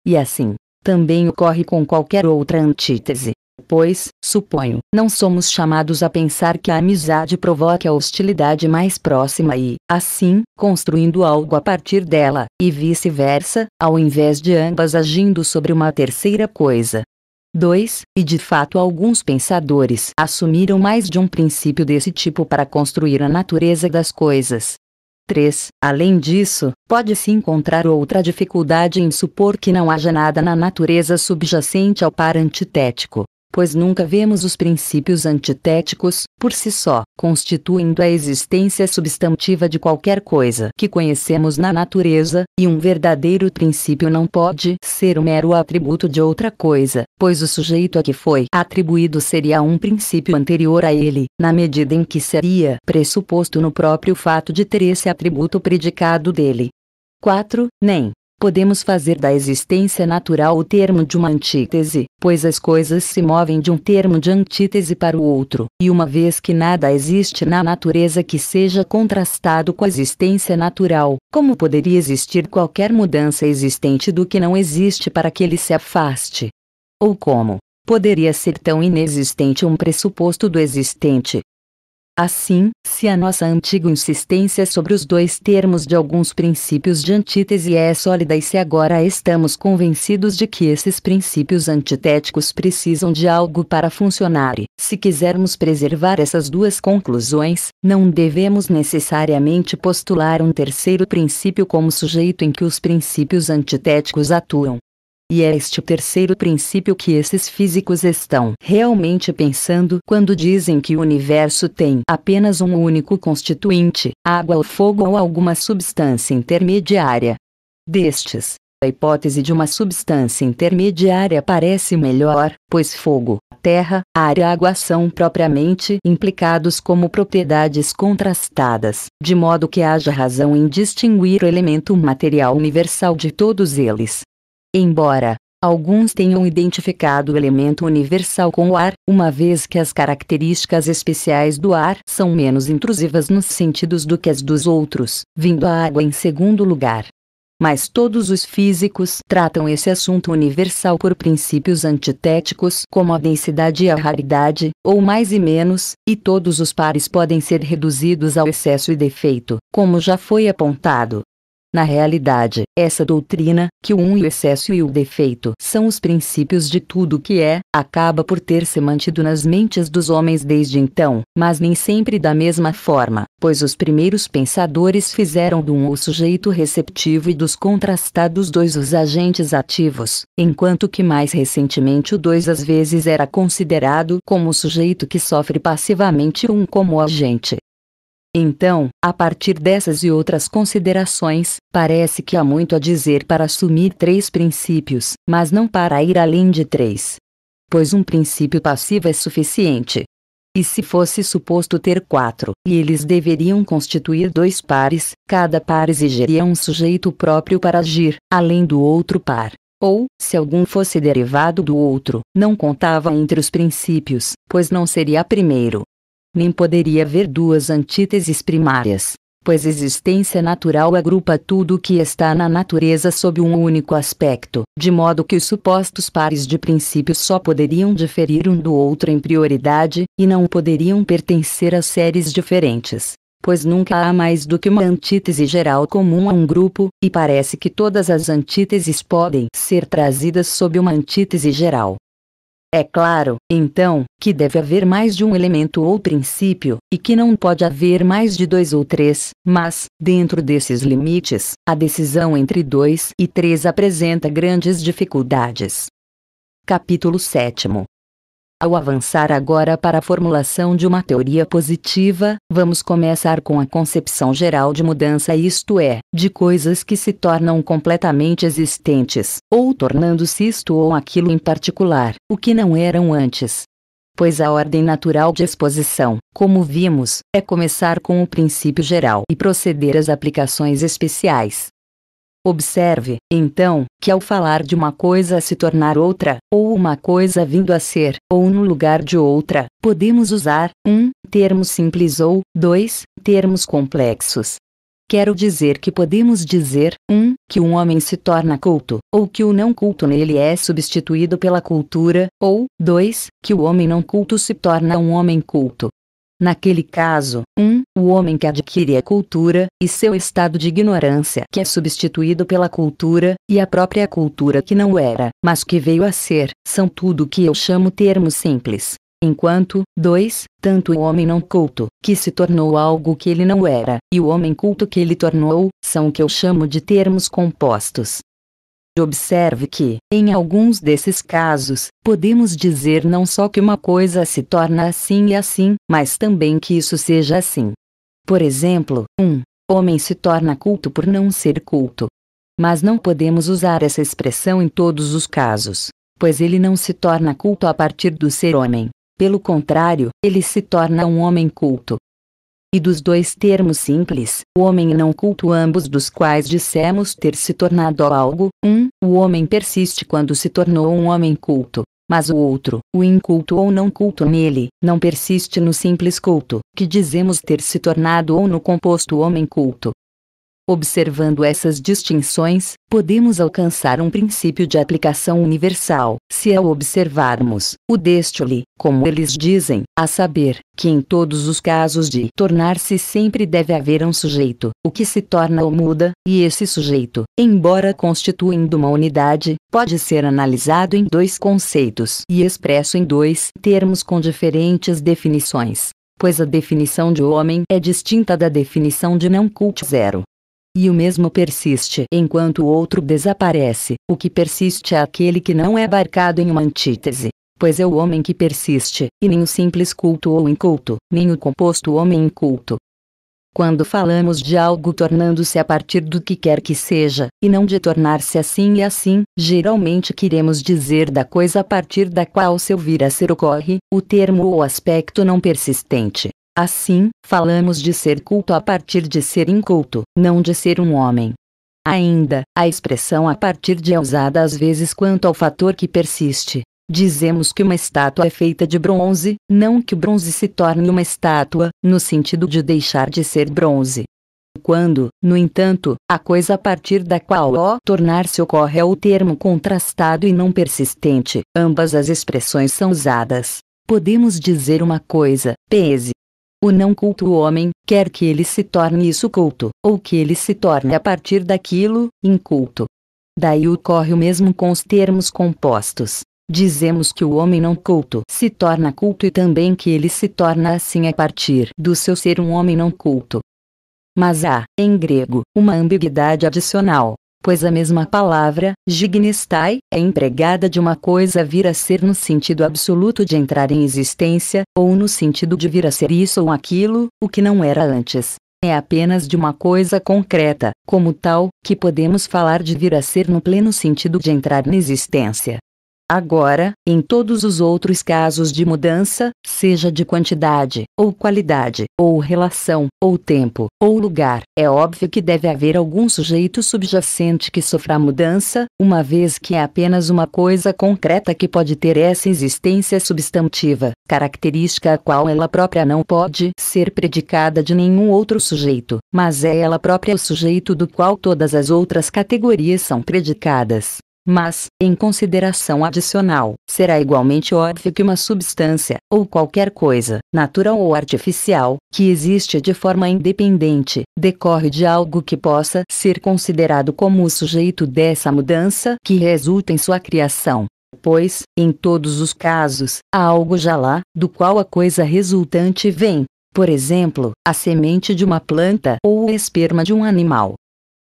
E assim, também ocorre com qualquer outra antítese. Pois, suponho, não somos chamados a pensar que a amizade provoca a hostilidade mais próxima e, assim, construindo algo a partir dela, e vice-versa, ao invés de ambas agindo sobre uma terceira coisa. 2. E de fato, alguns pensadores assumiram mais de um princípio desse tipo para construir a natureza das coisas. 3. Além disso, pode-se encontrar outra dificuldade em supor que não haja nada na natureza subjacente ao par antitético, pois nunca vemos os princípios antitéticos, por si só, constituindo a existência substantiva de qualquer coisa que conhecemos na natureza, e um verdadeiro princípio não pode ser um mero atributo de outra coisa, pois o sujeito a que foi atribuído seria um princípio anterior a ele, na medida em que seria pressuposto no próprio fato de ter esse atributo predicado dele. 4. Nem podemos fazer da existência natural o termo de uma antítese, pois as coisas se movem de um termo de antítese para o outro, e uma vez que nada existe na natureza que seja contrastado com a existência natural, como poderia existir qualquer mudança existente do que não existe para que ele se afaste? Ou como? Poderia ser tão inexistente um pressuposto do existente, Assim, se a nossa antiga insistência sobre os dois termos de alguns princípios de antítese é sólida e se agora estamos convencidos de que esses princípios antitéticos precisam de algo para funcionar, e, se quisermos preservar essas duas conclusões, não devemos necessariamente postular um terceiro princípio como sujeito em que os princípios antitéticos atuam. E é este terceiro princípio que esses físicos estão realmente pensando quando dizem que o universo tem apenas um único constituinte, água ou fogo ou alguma substância intermediária. Destes, a hipótese de uma substância intermediária parece melhor, pois fogo, terra, ar e água são propriamente implicados como propriedades contrastadas, de modo que haja razão em distinguir o elemento material universal de todos eles, Embora alguns tenham identificado o elemento universal com o ar, uma vez que as características especiais do ar são menos intrusivas nos sentidos do que as dos outros, vindo a água em segundo lugar. Mas todos os físicos tratam esse assunto universal por princípios antitéticos como a densidade e a raridade, ou mais e menos, e todos os pares podem ser reduzidos ao excesso e defeito, como já foi apontado. Na realidade, essa doutrina, que o um e o excesso e o defeito são os princípios de tudo que é, acaba por ter se mantido nas mentes dos homens desde então, mas nem sempre da mesma forma, pois os primeiros pensadores fizeram do um o sujeito receptivo e dos contrastados dois os agentes ativos, enquanto que mais recentemente o dois às vezes era considerado como o sujeito que sofre passivamente um como agente. Então, a partir dessas e outras considerações, parece que há muito a dizer para assumir três princípios, mas não para ir além de três. Pois um princípio passivo é suficiente. E se fosse suposto ter quatro, e eles deveriam constituir dois pares, cada par exigiria um sujeito próprio para agir, além do outro par. Ou, se algum fosse derivado do outro, não contava entre os princípios, pois não seria primeiro, nem poderia haver duas antíteses primárias, pois existência natural agrupa tudo o que está na natureza sob um único aspecto, de modo que os supostos pares de princípios só poderiam diferir um do outro em prioridade, e não poderiam pertencer a séries diferentes pois nunca há mais do que uma antítese geral comum a um grupo, e parece que todas as antíteses podem ser trazidas sob uma antítese geral. É claro, então, que deve haver mais de um elemento ou princípio, e que não pode haver mais de dois ou três, mas, dentro desses limites, a decisão entre dois e três apresenta grandes dificuldades. Capítulo 7 ao avançar agora para a formulação de uma teoria positiva, vamos começar com a concepção geral de mudança, isto é, de coisas que se tornam completamente existentes, ou tornando-se isto ou aquilo em particular, o que não eram antes. Pois a ordem natural de exposição, como vimos, é começar com o princípio geral e proceder às aplicações especiais. Observe, então, que ao falar de uma coisa a se tornar outra, ou uma coisa vindo a ser, ou no lugar de outra, podemos usar 1. Um, termos simples ou 2. termos complexos. Quero dizer que podemos dizer 1. Um, que um homem se torna culto, ou que o não culto nele é substituído pela cultura, ou 2. que o homem não culto se torna um homem culto. Naquele caso, 1. Um, o homem que adquire a cultura, e seu estado de ignorância que é substituído pela cultura, e a própria cultura que não era, mas que veio a ser, são tudo o que eu chamo termos simples. Enquanto, 2. Tanto o homem não culto, que se tornou algo que ele não era, e o homem culto que ele tornou, são o que eu chamo de termos compostos. Observe que, em alguns desses casos, podemos dizer não só que uma coisa se torna assim e assim, mas também que isso seja assim. Por exemplo, um homem se torna culto por não ser culto. Mas não podemos usar essa expressão em todos os casos, pois ele não se torna culto a partir do ser homem. Pelo contrário, ele se torna um homem culto, e dos dois termos simples, o homem e não culto, ambos dos quais dissemos ter se tornado algo, um, o homem persiste quando se tornou um homem culto, mas o outro, o inculto ou não culto nele, não persiste no simples culto, que dizemos ter se tornado ou no composto homem culto, Observando essas distinções, podemos alcançar um princípio de aplicação universal, se ao observarmos o destule, como eles dizem, a saber, que em todos os casos de tornar-se sempre deve haver um sujeito, o que se torna ou muda, e esse sujeito, embora constituindo uma unidade, pode ser analisado em dois conceitos e expresso em dois termos com diferentes definições pois a definição de homem é distinta da definição de não culto zero e o mesmo persiste enquanto o outro desaparece. O que persiste é aquele que não é abarcado em uma antítese. Pois é o homem que persiste, e nem o simples culto ou inculto, nem o composto homem inculto. Quando falamos de algo tornando-se a partir do que quer que seja, e não de tornar-se assim e assim, geralmente queremos dizer da coisa a partir da qual seu vir a ser ocorre, o termo ou aspecto não persistente. Assim, falamos de ser culto a partir de ser inculto, não de ser um homem. Ainda, a expressão a partir de é usada às vezes quanto ao fator que persiste. Dizemos que uma estátua é feita de bronze, não que o bronze se torne uma estátua, no sentido de deixar de ser bronze. Quando, no entanto, a coisa a partir da qual o tornar-se ocorre é o termo contrastado e não persistente, ambas as expressões são usadas. Podemos dizer uma coisa, pese, o não culto homem, quer que ele se torne isso culto, ou que ele se torne a partir daquilo, inculto. Daí ocorre o mesmo com os termos compostos. Dizemos que o homem não culto se torna culto e também que ele se torna assim a partir do seu ser um homem não culto. Mas há, em grego, uma ambiguidade adicional, pois a mesma palavra, gignestai, é empregada de uma coisa vir a ser no sentido absoluto de entrar em existência, ou no sentido de vir a ser isso ou aquilo, o que não era antes. É apenas de uma coisa concreta, como tal, que podemos falar de vir a ser no pleno sentido de entrar na existência. Agora, em todos os outros casos de mudança, seja de quantidade, ou qualidade, ou relação, ou tempo, ou lugar, é óbvio que deve haver algum sujeito subjacente que sofra a mudança, uma vez que é apenas uma coisa concreta que pode ter essa existência substantiva, característica a qual ela própria não pode ser predicada de nenhum outro sujeito, mas é ela própria o sujeito do qual todas as outras categorias são predicadas. Mas, em consideração adicional, será igualmente óbvio que uma substância, ou qualquer coisa, natural ou artificial, que existe de forma independente, decorre de algo que possa ser considerado como o sujeito dessa mudança que resulta em sua criação pois, em todos os casos, há algo já lá, do qual a coisa resultante vem. Por exemplo, a semente de uma planta ou o esperma de um animal.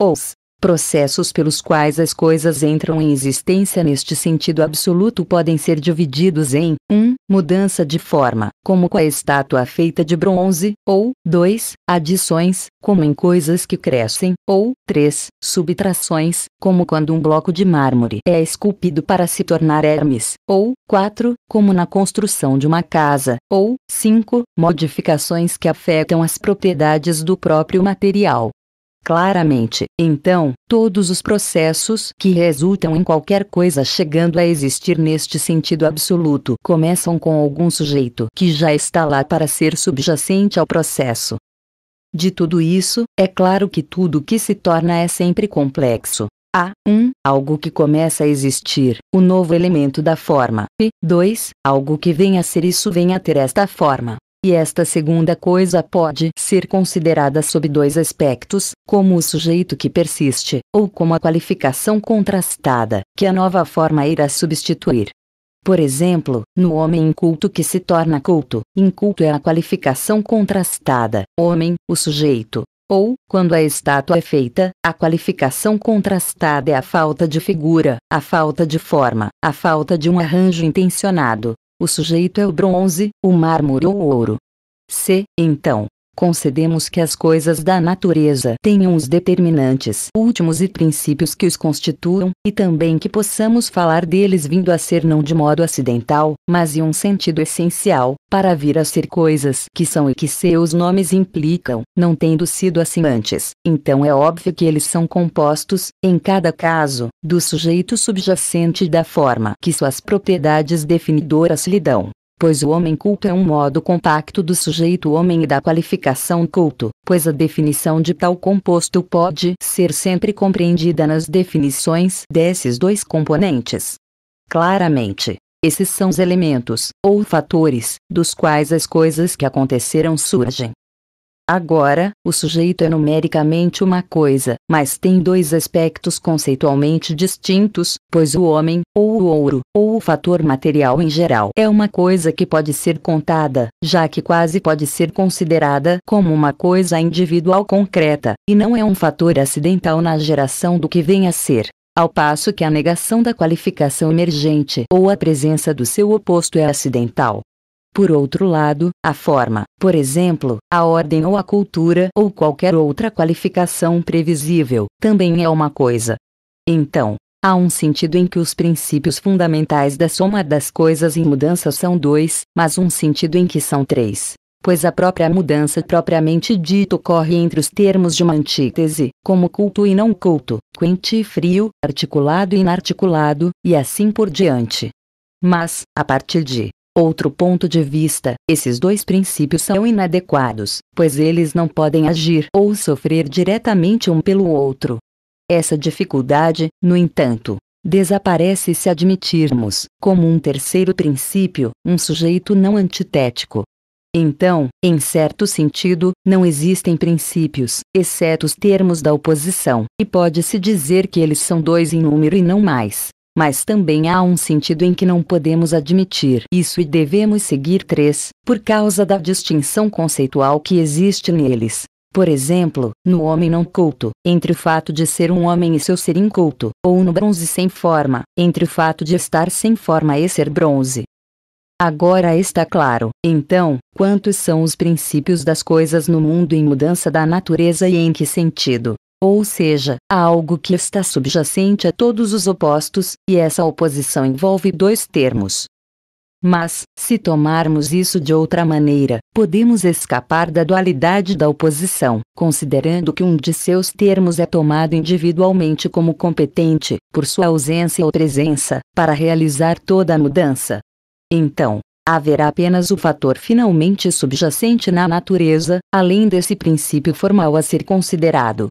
Os Processos pelos quais as coisas entram em existência neste sentido absoluto podem ser divididos em 1. Um, mudança de forma, como com a estátua feita de bronze, ou 2. Adições, como em coisas que crescem, ou 3. Subtrações, como quando um bloco de mármore é esculpido para se tornar Hermes, ou 4. Como na construção de uma casa, ou 5. Modificações que afetam as propriedades do próprio material. Claramente, então, todos os processos que resultam em qualquer coisa chegando a existir neste sentido absoluto começam com algum sujeito que já está lá para ser subjacente ao processo. De tudo isso, é claro que tudo que se torna é sempre complexo. A. 1. Um, algo que começa a existir, o novo elemento da forma. P. 2. Algo que vem a ser isso vem a ter esta forma. E esta segunda coisa pode ser considerada sob dois aspectos, como o sujeito que persiste, ou como a qualificação contrastada, que a nova forma irá substituir. Por exemplo, no homem inculto que se torna culto, inculto é a qualificação contrastada, homem, o sujeito. Ou, quando a estátua é feita, a qualificação contrastada é a falta de figura, a falta de forma, a falta de um arranjo intencionado, o sujeito é o bronze, o mármore ou o ouro. C. Então, concedemos que as coisas da natureza tenham os determinantes últimos e princípios que os constituam, e também que possamos falar deles vindo a ser não de modo acidental, mas em um sentido essencial, para vir a ser coisas que são e que seus nomes implicam, não tendo sido assim antes. Então é óbvio que eles são compostos, em cada caso, do sujeito subjacente e da forma que suas propriedades definidoras lhe dão pois o homem culto é um modo compacto do sujeito homem e da qualificação culto, pois a definição de tal composto pode ser sempre compreendida nas definições desses dois componentes. Claramente, esses são os elementos, ou fatores, dos quais as coisas que aconteceram surgem. Agora, o sujeito é numericamente uma coisa, mas tem dois aspectos conceitualmente distintos, pois o homem, ou o ouro, ou o fator material em geral, é uma coisa que pode ser contada, já que quase pode ser considerada como uma coisa individual concreta, e não é um fator acidental na geração do que vem a ser. Ao passo que a negação da qualificação emergente ou a presença do seu oposto é acidental, por outro lado, a forma, por exemplo, a ordem ou a cultura ou qualquer outra qualificação previsível, também é uma coisa. Então, há um sentido em que os princípios fundamentais da soma das coisas em mudança são dois, mas um sentido em que são três. Pois a própria mudança propriamente dita ocorre entre os termos de uma antítese, como culto e não culto, quente e frio, articulado e inarticulado, e assim por diante. Mas, a partir de outro ponto de vista, esses dois princípios são inadequados, pois eles não podem agir ou sofrer diretamente um pelo outro. Essa dificuldade, no entanto, desaparece se admitirmos, como um terceiro princípio, um sujeito não antitético. Então, em certo sentido, não existem princípios, exceto os termos da oposição, e pode-se dizer que eles são dois em número e não mais mas também há um sentido em que não podemos admitir isso e devemos seguir três, por causa da distinção conceitual que existe neles. Por exemplo, no homem não culto, entre o fato de ser um homem e seu ser inculto, ou no bronze sem forma, entre o fato de estar sem forma e ser bronze. Agora está claro, então, quantos são os princípios das coisas no mundo em mudança da natureza e em que sentido, ou seja, há algo que está subjacente a todos os opostos, e essa oposição envolve dois termos. Mas, se tomarmos isso de outra maneira, podemos escapar da dualidade da oposição, considerando que um de seus termos é tomado individualmente como competente, por sua ausência ou presença, para realizar toda a mudança. Então, haverá apenas o fator finalmente subjacente na natureza, além desse princípio formal a ser considerado,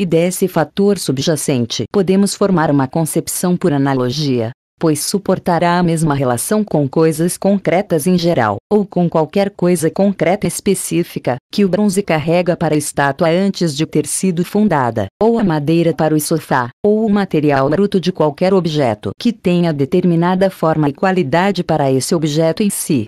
e desse fator subjacente podemos formar uma concepção por analogia, pois suportará a mesma relação com coisas concretas em geral, ou com qualquer coisa concreta específica, que o bronze carrega para a estátua antes de ter sido fundada, ou a madeira para o sofá, ou o material bruto de qualquer objeto que tenha determinada forma e qualidade para esse objeto em si.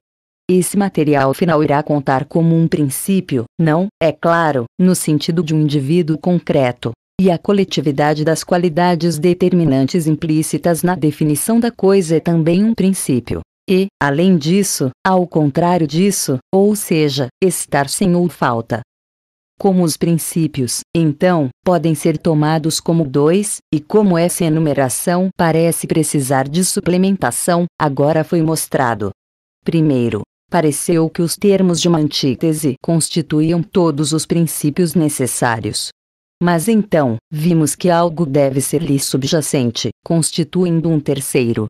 Esse material final irá contar como um princípio, não, é claro, no sentido de um indivíduo concreto, e a coletividade das qualidades determinantes implícitas na definição da coisa é também um princípio. E, além disso, ao contrário disso, ou seja, estar sem ou falta. Como os princípios, então, podem ser tomados como dois, e como essa enumeração parece precisar de suplementação, agora foi mostrado. Primeiro, pareceu que os termos de uma antítese constituíam todos os princípios necessários. Mas então, vimos que algo deve ser-lhe subjacente, constituindo um terceiro.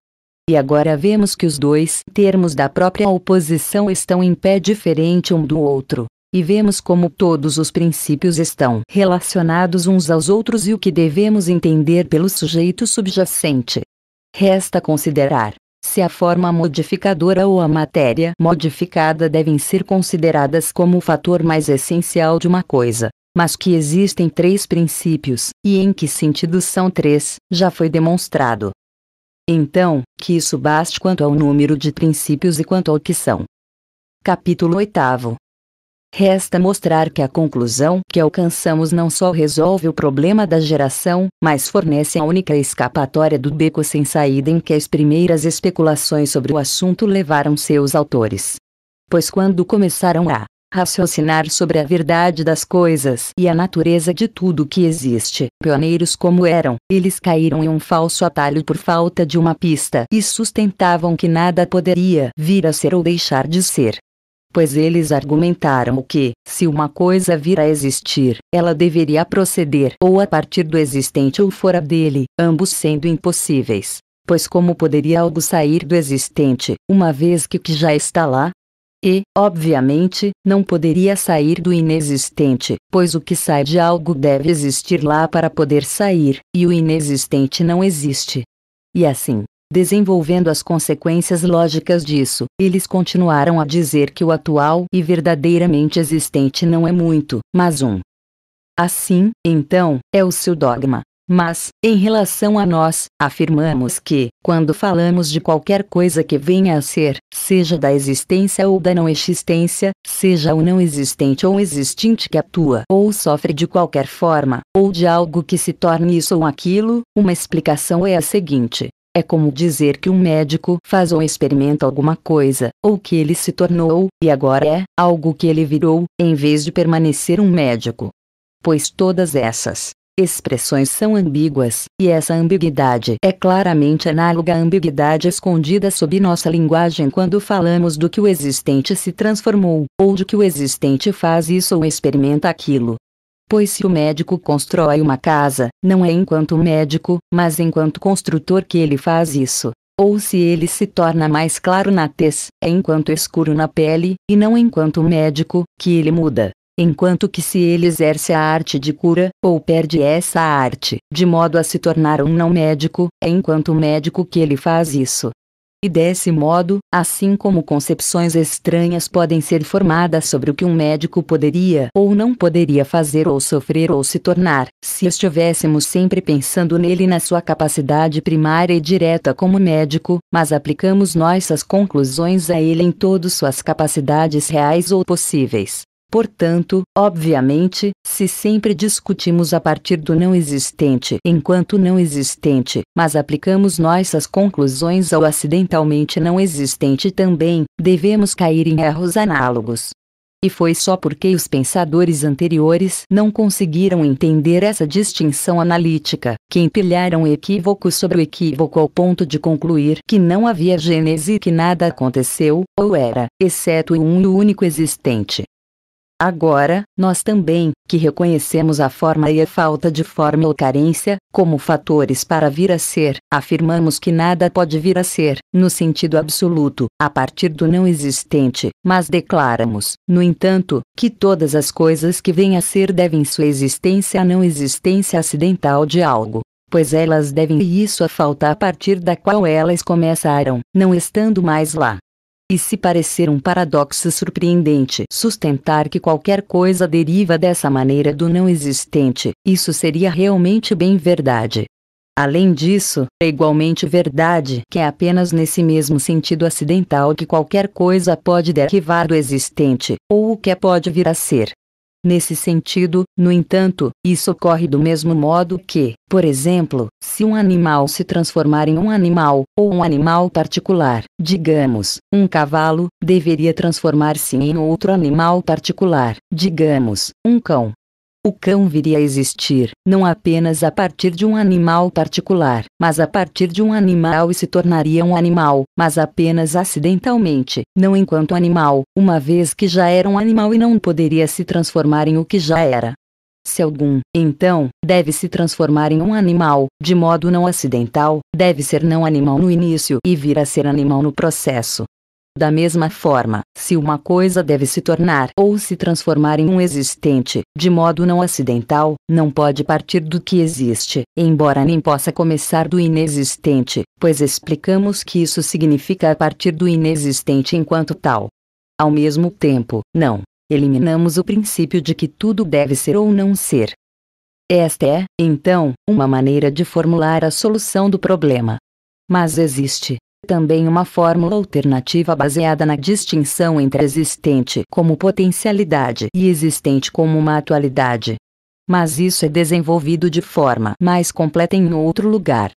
E agora vemos que os dois termos da própria oposição estão em pé diferente um do outro. E vemos como todos os princípios estão relacionados uns aos outros e o que devemos entender pelo sujeito subjacente. Resta considerar se a forma modificadora ou a matéria modificada devem ser consideradas como o fator mais essencial de uma coisa, mas que existem três princípios, e em que sentido são três, já foi demonstrado. Então, que isso baste quanto ao número de princípios e quanto ao que são. Capítulo 8 Resta mostrar que a conclusão que alcançamos não só resolve o problema da geração, mas fornece a única escapatória do beco sem saída em que as primeiras especulações sobre o assunto levaram seus autores. Pois quando começaram a raciocinar sobre a verdade das coisas e a natureza de tudo que existe, pioneiros como eram, eles caíram em um falso atalho por falta de uma pista e sustentavam que nada poderia vir a ser ou deixar de ser pois eles argumentaram que, se uma coisa vir a existir, ela deveria proceder ou a partir do existente ou fora dele, ambos sendo impossíveis. Pois como poderia algo sair do existente, uma vez que que já está lá? E, obviamente, não poderia sair do inexistente, pois o que sai de algo deve existir lá para poder sair, e o inexistente não existe. E assim, desenvolvendo as consequências lógicas disso. Eles continuaram a dizer que o atual e verdadeiramente existente não é muito, mas um. Assim, então, é o seu dogma. Mas, em relação a nós, afirmamos que, quando falamos de qualquer coisa que venha a ser, seja da existência ou da não existência, seja o não existente ou existente que atua ou sofre de qualquer forma, ou de algo que se torne isso ou aquilo, uma explicação é a seguinte: é como dizer que um médico faz ou experimenta alguma coisa, ou que ele se tornou, e agora é, algo que ele virou, em vez de permanecer um médico. Pois todas essas expressões são ambíguas, e essa ambiguidade é claramente análoga à ambiguidade escondida sob nossa linguagem quando falamos do que o existente se transformou, ou de que o existente faz isso ou experimenta aquilo. Pois se o médico constrói uma casa, não é enquanto médico, mas enquanto construtor que ele faz isso. Ou se ele se torna mais claro na tez, é enquanto escuro na pele, e não enquanto médico, que ele muda. Enquanto que se ele exerce a arte de cura, ou perde essa arte, de modo a se tornar um não médico, é enquanto médico que ele faz isso. E desse modo, assim como concepções estranhas podem ser formadas sobre o que um médico poderia ou não poderia fazer ou sofrer ou se tornar, se estivéssemos sempre pensando nele na sua capacidade primária e direta como médico, mas aplicamos nossas conclusões a ele em todas suas capacidades reais ou possíveis, Portanto, obviamente, se sempre discutimos a partir do não existente enquanto não existente, mas aplicamos nossas conclusões ao acidentalmente não existente também, devemos cair em erros análogos. E foi só porque os pensadores anteriores não conseguiram entender essa distinção analítica, que empilharam equívoco sobre o equívoco ao ponto de concluir que não havia gênese e que nada aconteceu, ou era, exceto um e único existente. Agora, nós também, que reconhecemos a forma e a falta de forma ou carência, como fatores para vir a ser, afirmamos que nada pode vir a ser, no sentido absoluto, a partir do não existente, mas declaramos, no entanto, que todas as coisas que vêm a ser devem sua existência à não existência acidental de algo pois elas devem isso à falta a partir da qual elas começaram, não estando mais lá. E se parecer um paradoxo surpreendente sustentar que qualquer coisa deriva dessa maneira do não existente, isso seria realmente bem verdade. Além disso, é igualmente verdade que é apenas nesse mesmo sentido acidental que qualquer coisa pode derivar do existente, ou o que é pode vir a ser. Nesse sentido, no entanto, isso ocorre do mesmo modo que, por exemplo, se um animal se transformar em um animal, ou um animal particular, digamos, um cavalo, deveria transformar-se em outro animal particular, digamos, um cão, o cão viria a existir, não apenas a partir de um animal particular, mas a partir de um animal e se tornaria um animal, mas apenas acidentalmente, não enquanto animal, uma vez que já era um animal e não poderia se transformar em o que já era. Se algum, então, deve se transformar em um animal, de modo não acidental, deve ser não animal no início e vir a ser animal no processo. Da mesma forma, se uma coisa deve se tornar ou se transformar em um existente, de modo não acidental, não pode partir do que existe, embora nem possa começar do inexistente, pois explicamos que isso significa a partir do inexistente enquanto tal. Ao mesmo tempo, não eliminamos o princípio de que tudo deve ser ou não ser. Esta é, então, uma maneira de formular a solução do problema. Mas existe, também uma fórmula alternativa baseada na distinção entre existente como potencialidade e existente como uma atualidade. Mas isso é desenvolvido de forma mais completa em outro lugar.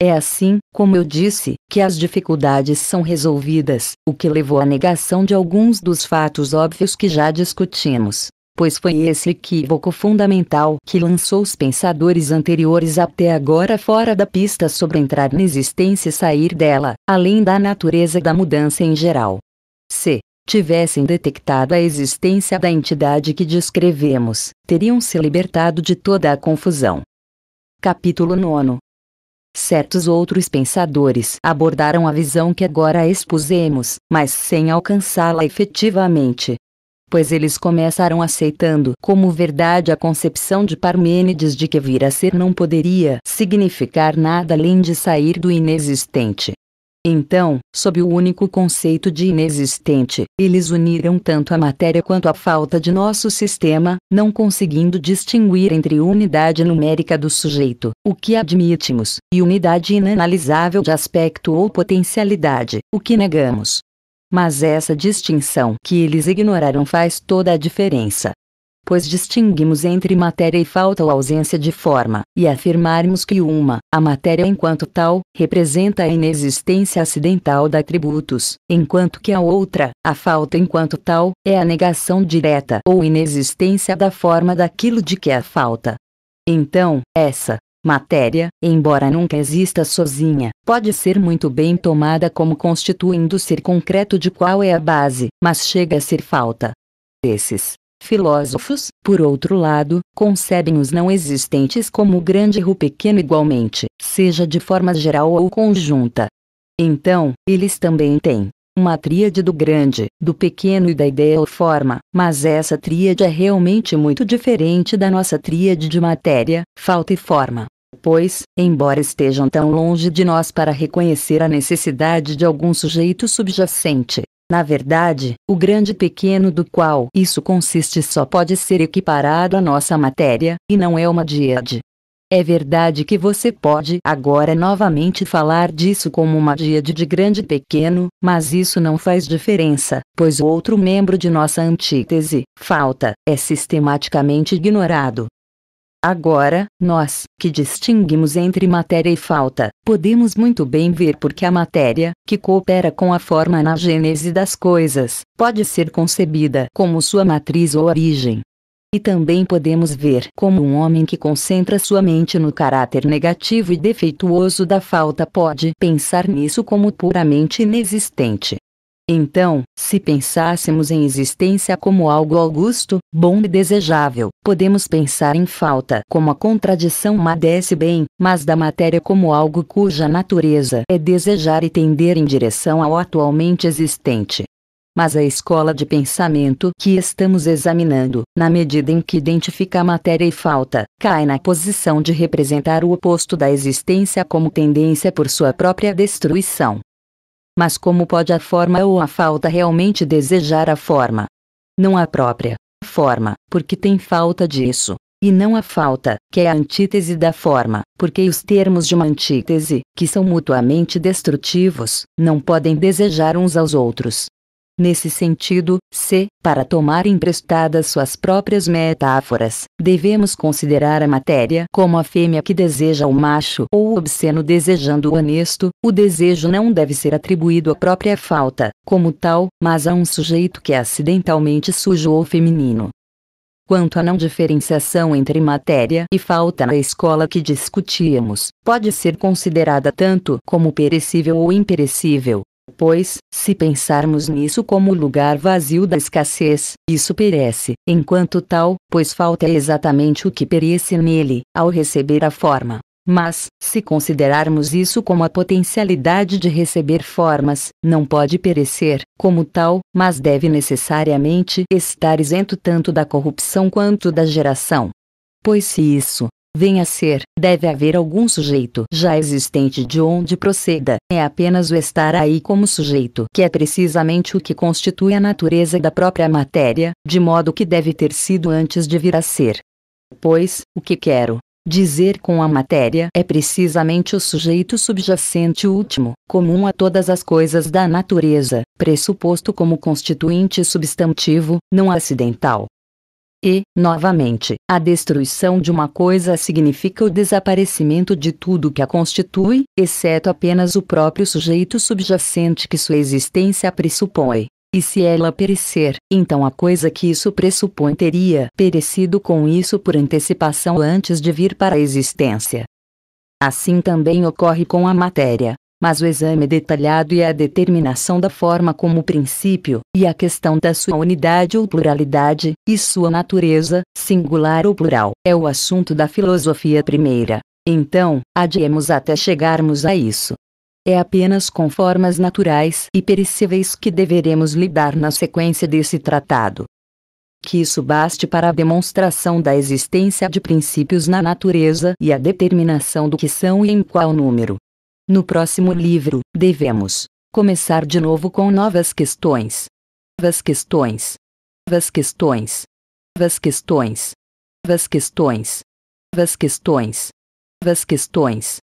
É assim, como eu disse, que as dificuldades são resolvidas, o que levou à negação de alguns dos fatos óbvios que já discutimos pois foi esse equívoco fundamental que lançou os pensadores anteriores até agora fora da pista sobre entrar na existência e sair dela, além da natureza da mudança em geral. Se tivessem detectado a existência da entidade que descrevemos, teriam se libertado de toda a confusão. Capítulo 9 Certos outros pensadores abordaram a visão que agora expusemos, mas sem alcançá-la efetivamente, pois eles começaram aceitando como verdade a concepção de Parmênides de que vir a ser não poderia significar nada além de sair do inexistente. Então, sob o único conceito de inexistente, eles uniram tanto a matéria quanto a falta de nosso sistema, não conseguindo distinguir entre unidade numérica do sujeito, o que admitimos, e unidade inanalisável de aspecto ou potencialidade, o que negamos. Mas essa distinção que eles ignoraram faz toda a diferença. Pois distinguimos entre matéria e falta ou ausência de forma, e afirmarmos que uma, a matéria enquanto tal, representa a inexistência acidental de atributos, enquanto que a outra, a falta enquanto tal, é a negação direta ou inexistência da forma daquilo de que é a falta. Então, essa Matéria, embora nunca exista sozinha, pode ser muito bem tomada como constituindo o ser concreto de qual é a base, mas chega a ser falta. Esses filósofos, por outro lado, concebem os não existentes como grande ou pequeno igualmente, seja de forma geral ou conjunta. Então, eles também têm uma tríade do grande, do pequeno e da ideia ou forma, mas essa tríade é realmente muito diferente da nossa tríade de matéria, falta e forma pois, embora estejam tão longe de nós para reconhecer a necessidade de algum sujeito subjacente, na verdade, o grande pequeno do qual isso consiste só pode ser equiparado à nossa matéria, e não é uma diade. É verdade que você pode agora novamente falar disso como uma diade de grande pequeno, mas isso não faz diferença, pois outro membro de nossa antítese, falta, é sistematicamente ignorado. Agora, nós, que distinguimos entre matéria e falta, podemos muito bem ver porque a matéria, que coopera com a forma na gênese das coisas, pode ser concebida como sua matriz ou origem. E também podemos ver como um homem que concentra sua mente no caráter negativo e defeituoso da falta pode pensar nisso como puramente inexistente. Então, se pensássemos em existência como algo augusto, bom e desejável, podemos pensar em falta como a contradição madece bem, mas da matéria como algo cuja natureza é desejar e tender em direção ao atualmente existente. Mas a escola de pensamento que estamos examinando, na medida em que identifica matéria e falta, cai na posição de representar o oposto da existência como tendência por sua própria destruição. Mas como pode a forma ou a falta realmente desejar a forma? Não a própria forma, porque tem falta disso, e não a falta, que é a antítese da forma, porque os termos de uma antítese, que são mutuamente destrutivos, não podem desejar uns aos outros. Nesse sentido, se, para tomar emprestadas suas próprias metáforas, devemos considerar a matéria como a fêmea que deseja o macho ou o obsceno desejando o honesto, o desejo não deve ser atribuído à própria falta, como tal, mas a um sujeito que é acidentalmente sujo ou feminino. Quanto à não diferenciação entre matéria e falta na escola que discutíamos, pode ser considerada tanto como perecível ou imperecível, Pois, se pensarmos nisso como o lugar vazio da escassez, isso perece, enquanto tal, pois falta exatamente o que perece nele, ao receber a forma. Mas, se considerarmos isso como a potencialidade de receber formas, não pode perecer, como tal, mas deve necessariamente estar isento tanto da corrupção quanto da geração. Pois se isso, venha a ser, deve haver algum sujeito já existente de onde proceda. É apenas o estar aí como sujeito que é precisamente o que constitui a natureza da própria matéria, de modo que deve ter sido antes de vir a ser. Pois, o que quero dizer com a matéria é precisamente o sujeito subjacente último, comum a todas as coisas da natureza, pressuposto como constituinte substantivo, não acidental. E, novamente, a destruição de uma coisa significa o desaparecimento de tudo que a constitui, exceto apenas o próprio sujeito subjacente que sua existência pressupõe. E se ela perecer, então a coisa que isso pressupõe teria perecido com isso por antecipação antes de vir para a existência. Assim também ocorre com a matéria, mas o exame é detalhado e a determinação da forma como princípio, e a questão da sua unidade ou pluralidade, e sua natureza, singular ou plural, é o assunto da filosofia primeira. Então, adiemos até chegarmos a isso. É apenas com formas naturais e perecíveis que deveremos lidar na sequência desse tratado. Que isso baste para a demonstração da existência de princípios na natureza e a determinação do que são e em qual número. No próximo livro, devemos começar de novo com novas questões. Novas questões. Novas questões. Novas questões. Novas questões. Novas questões. Novas questões.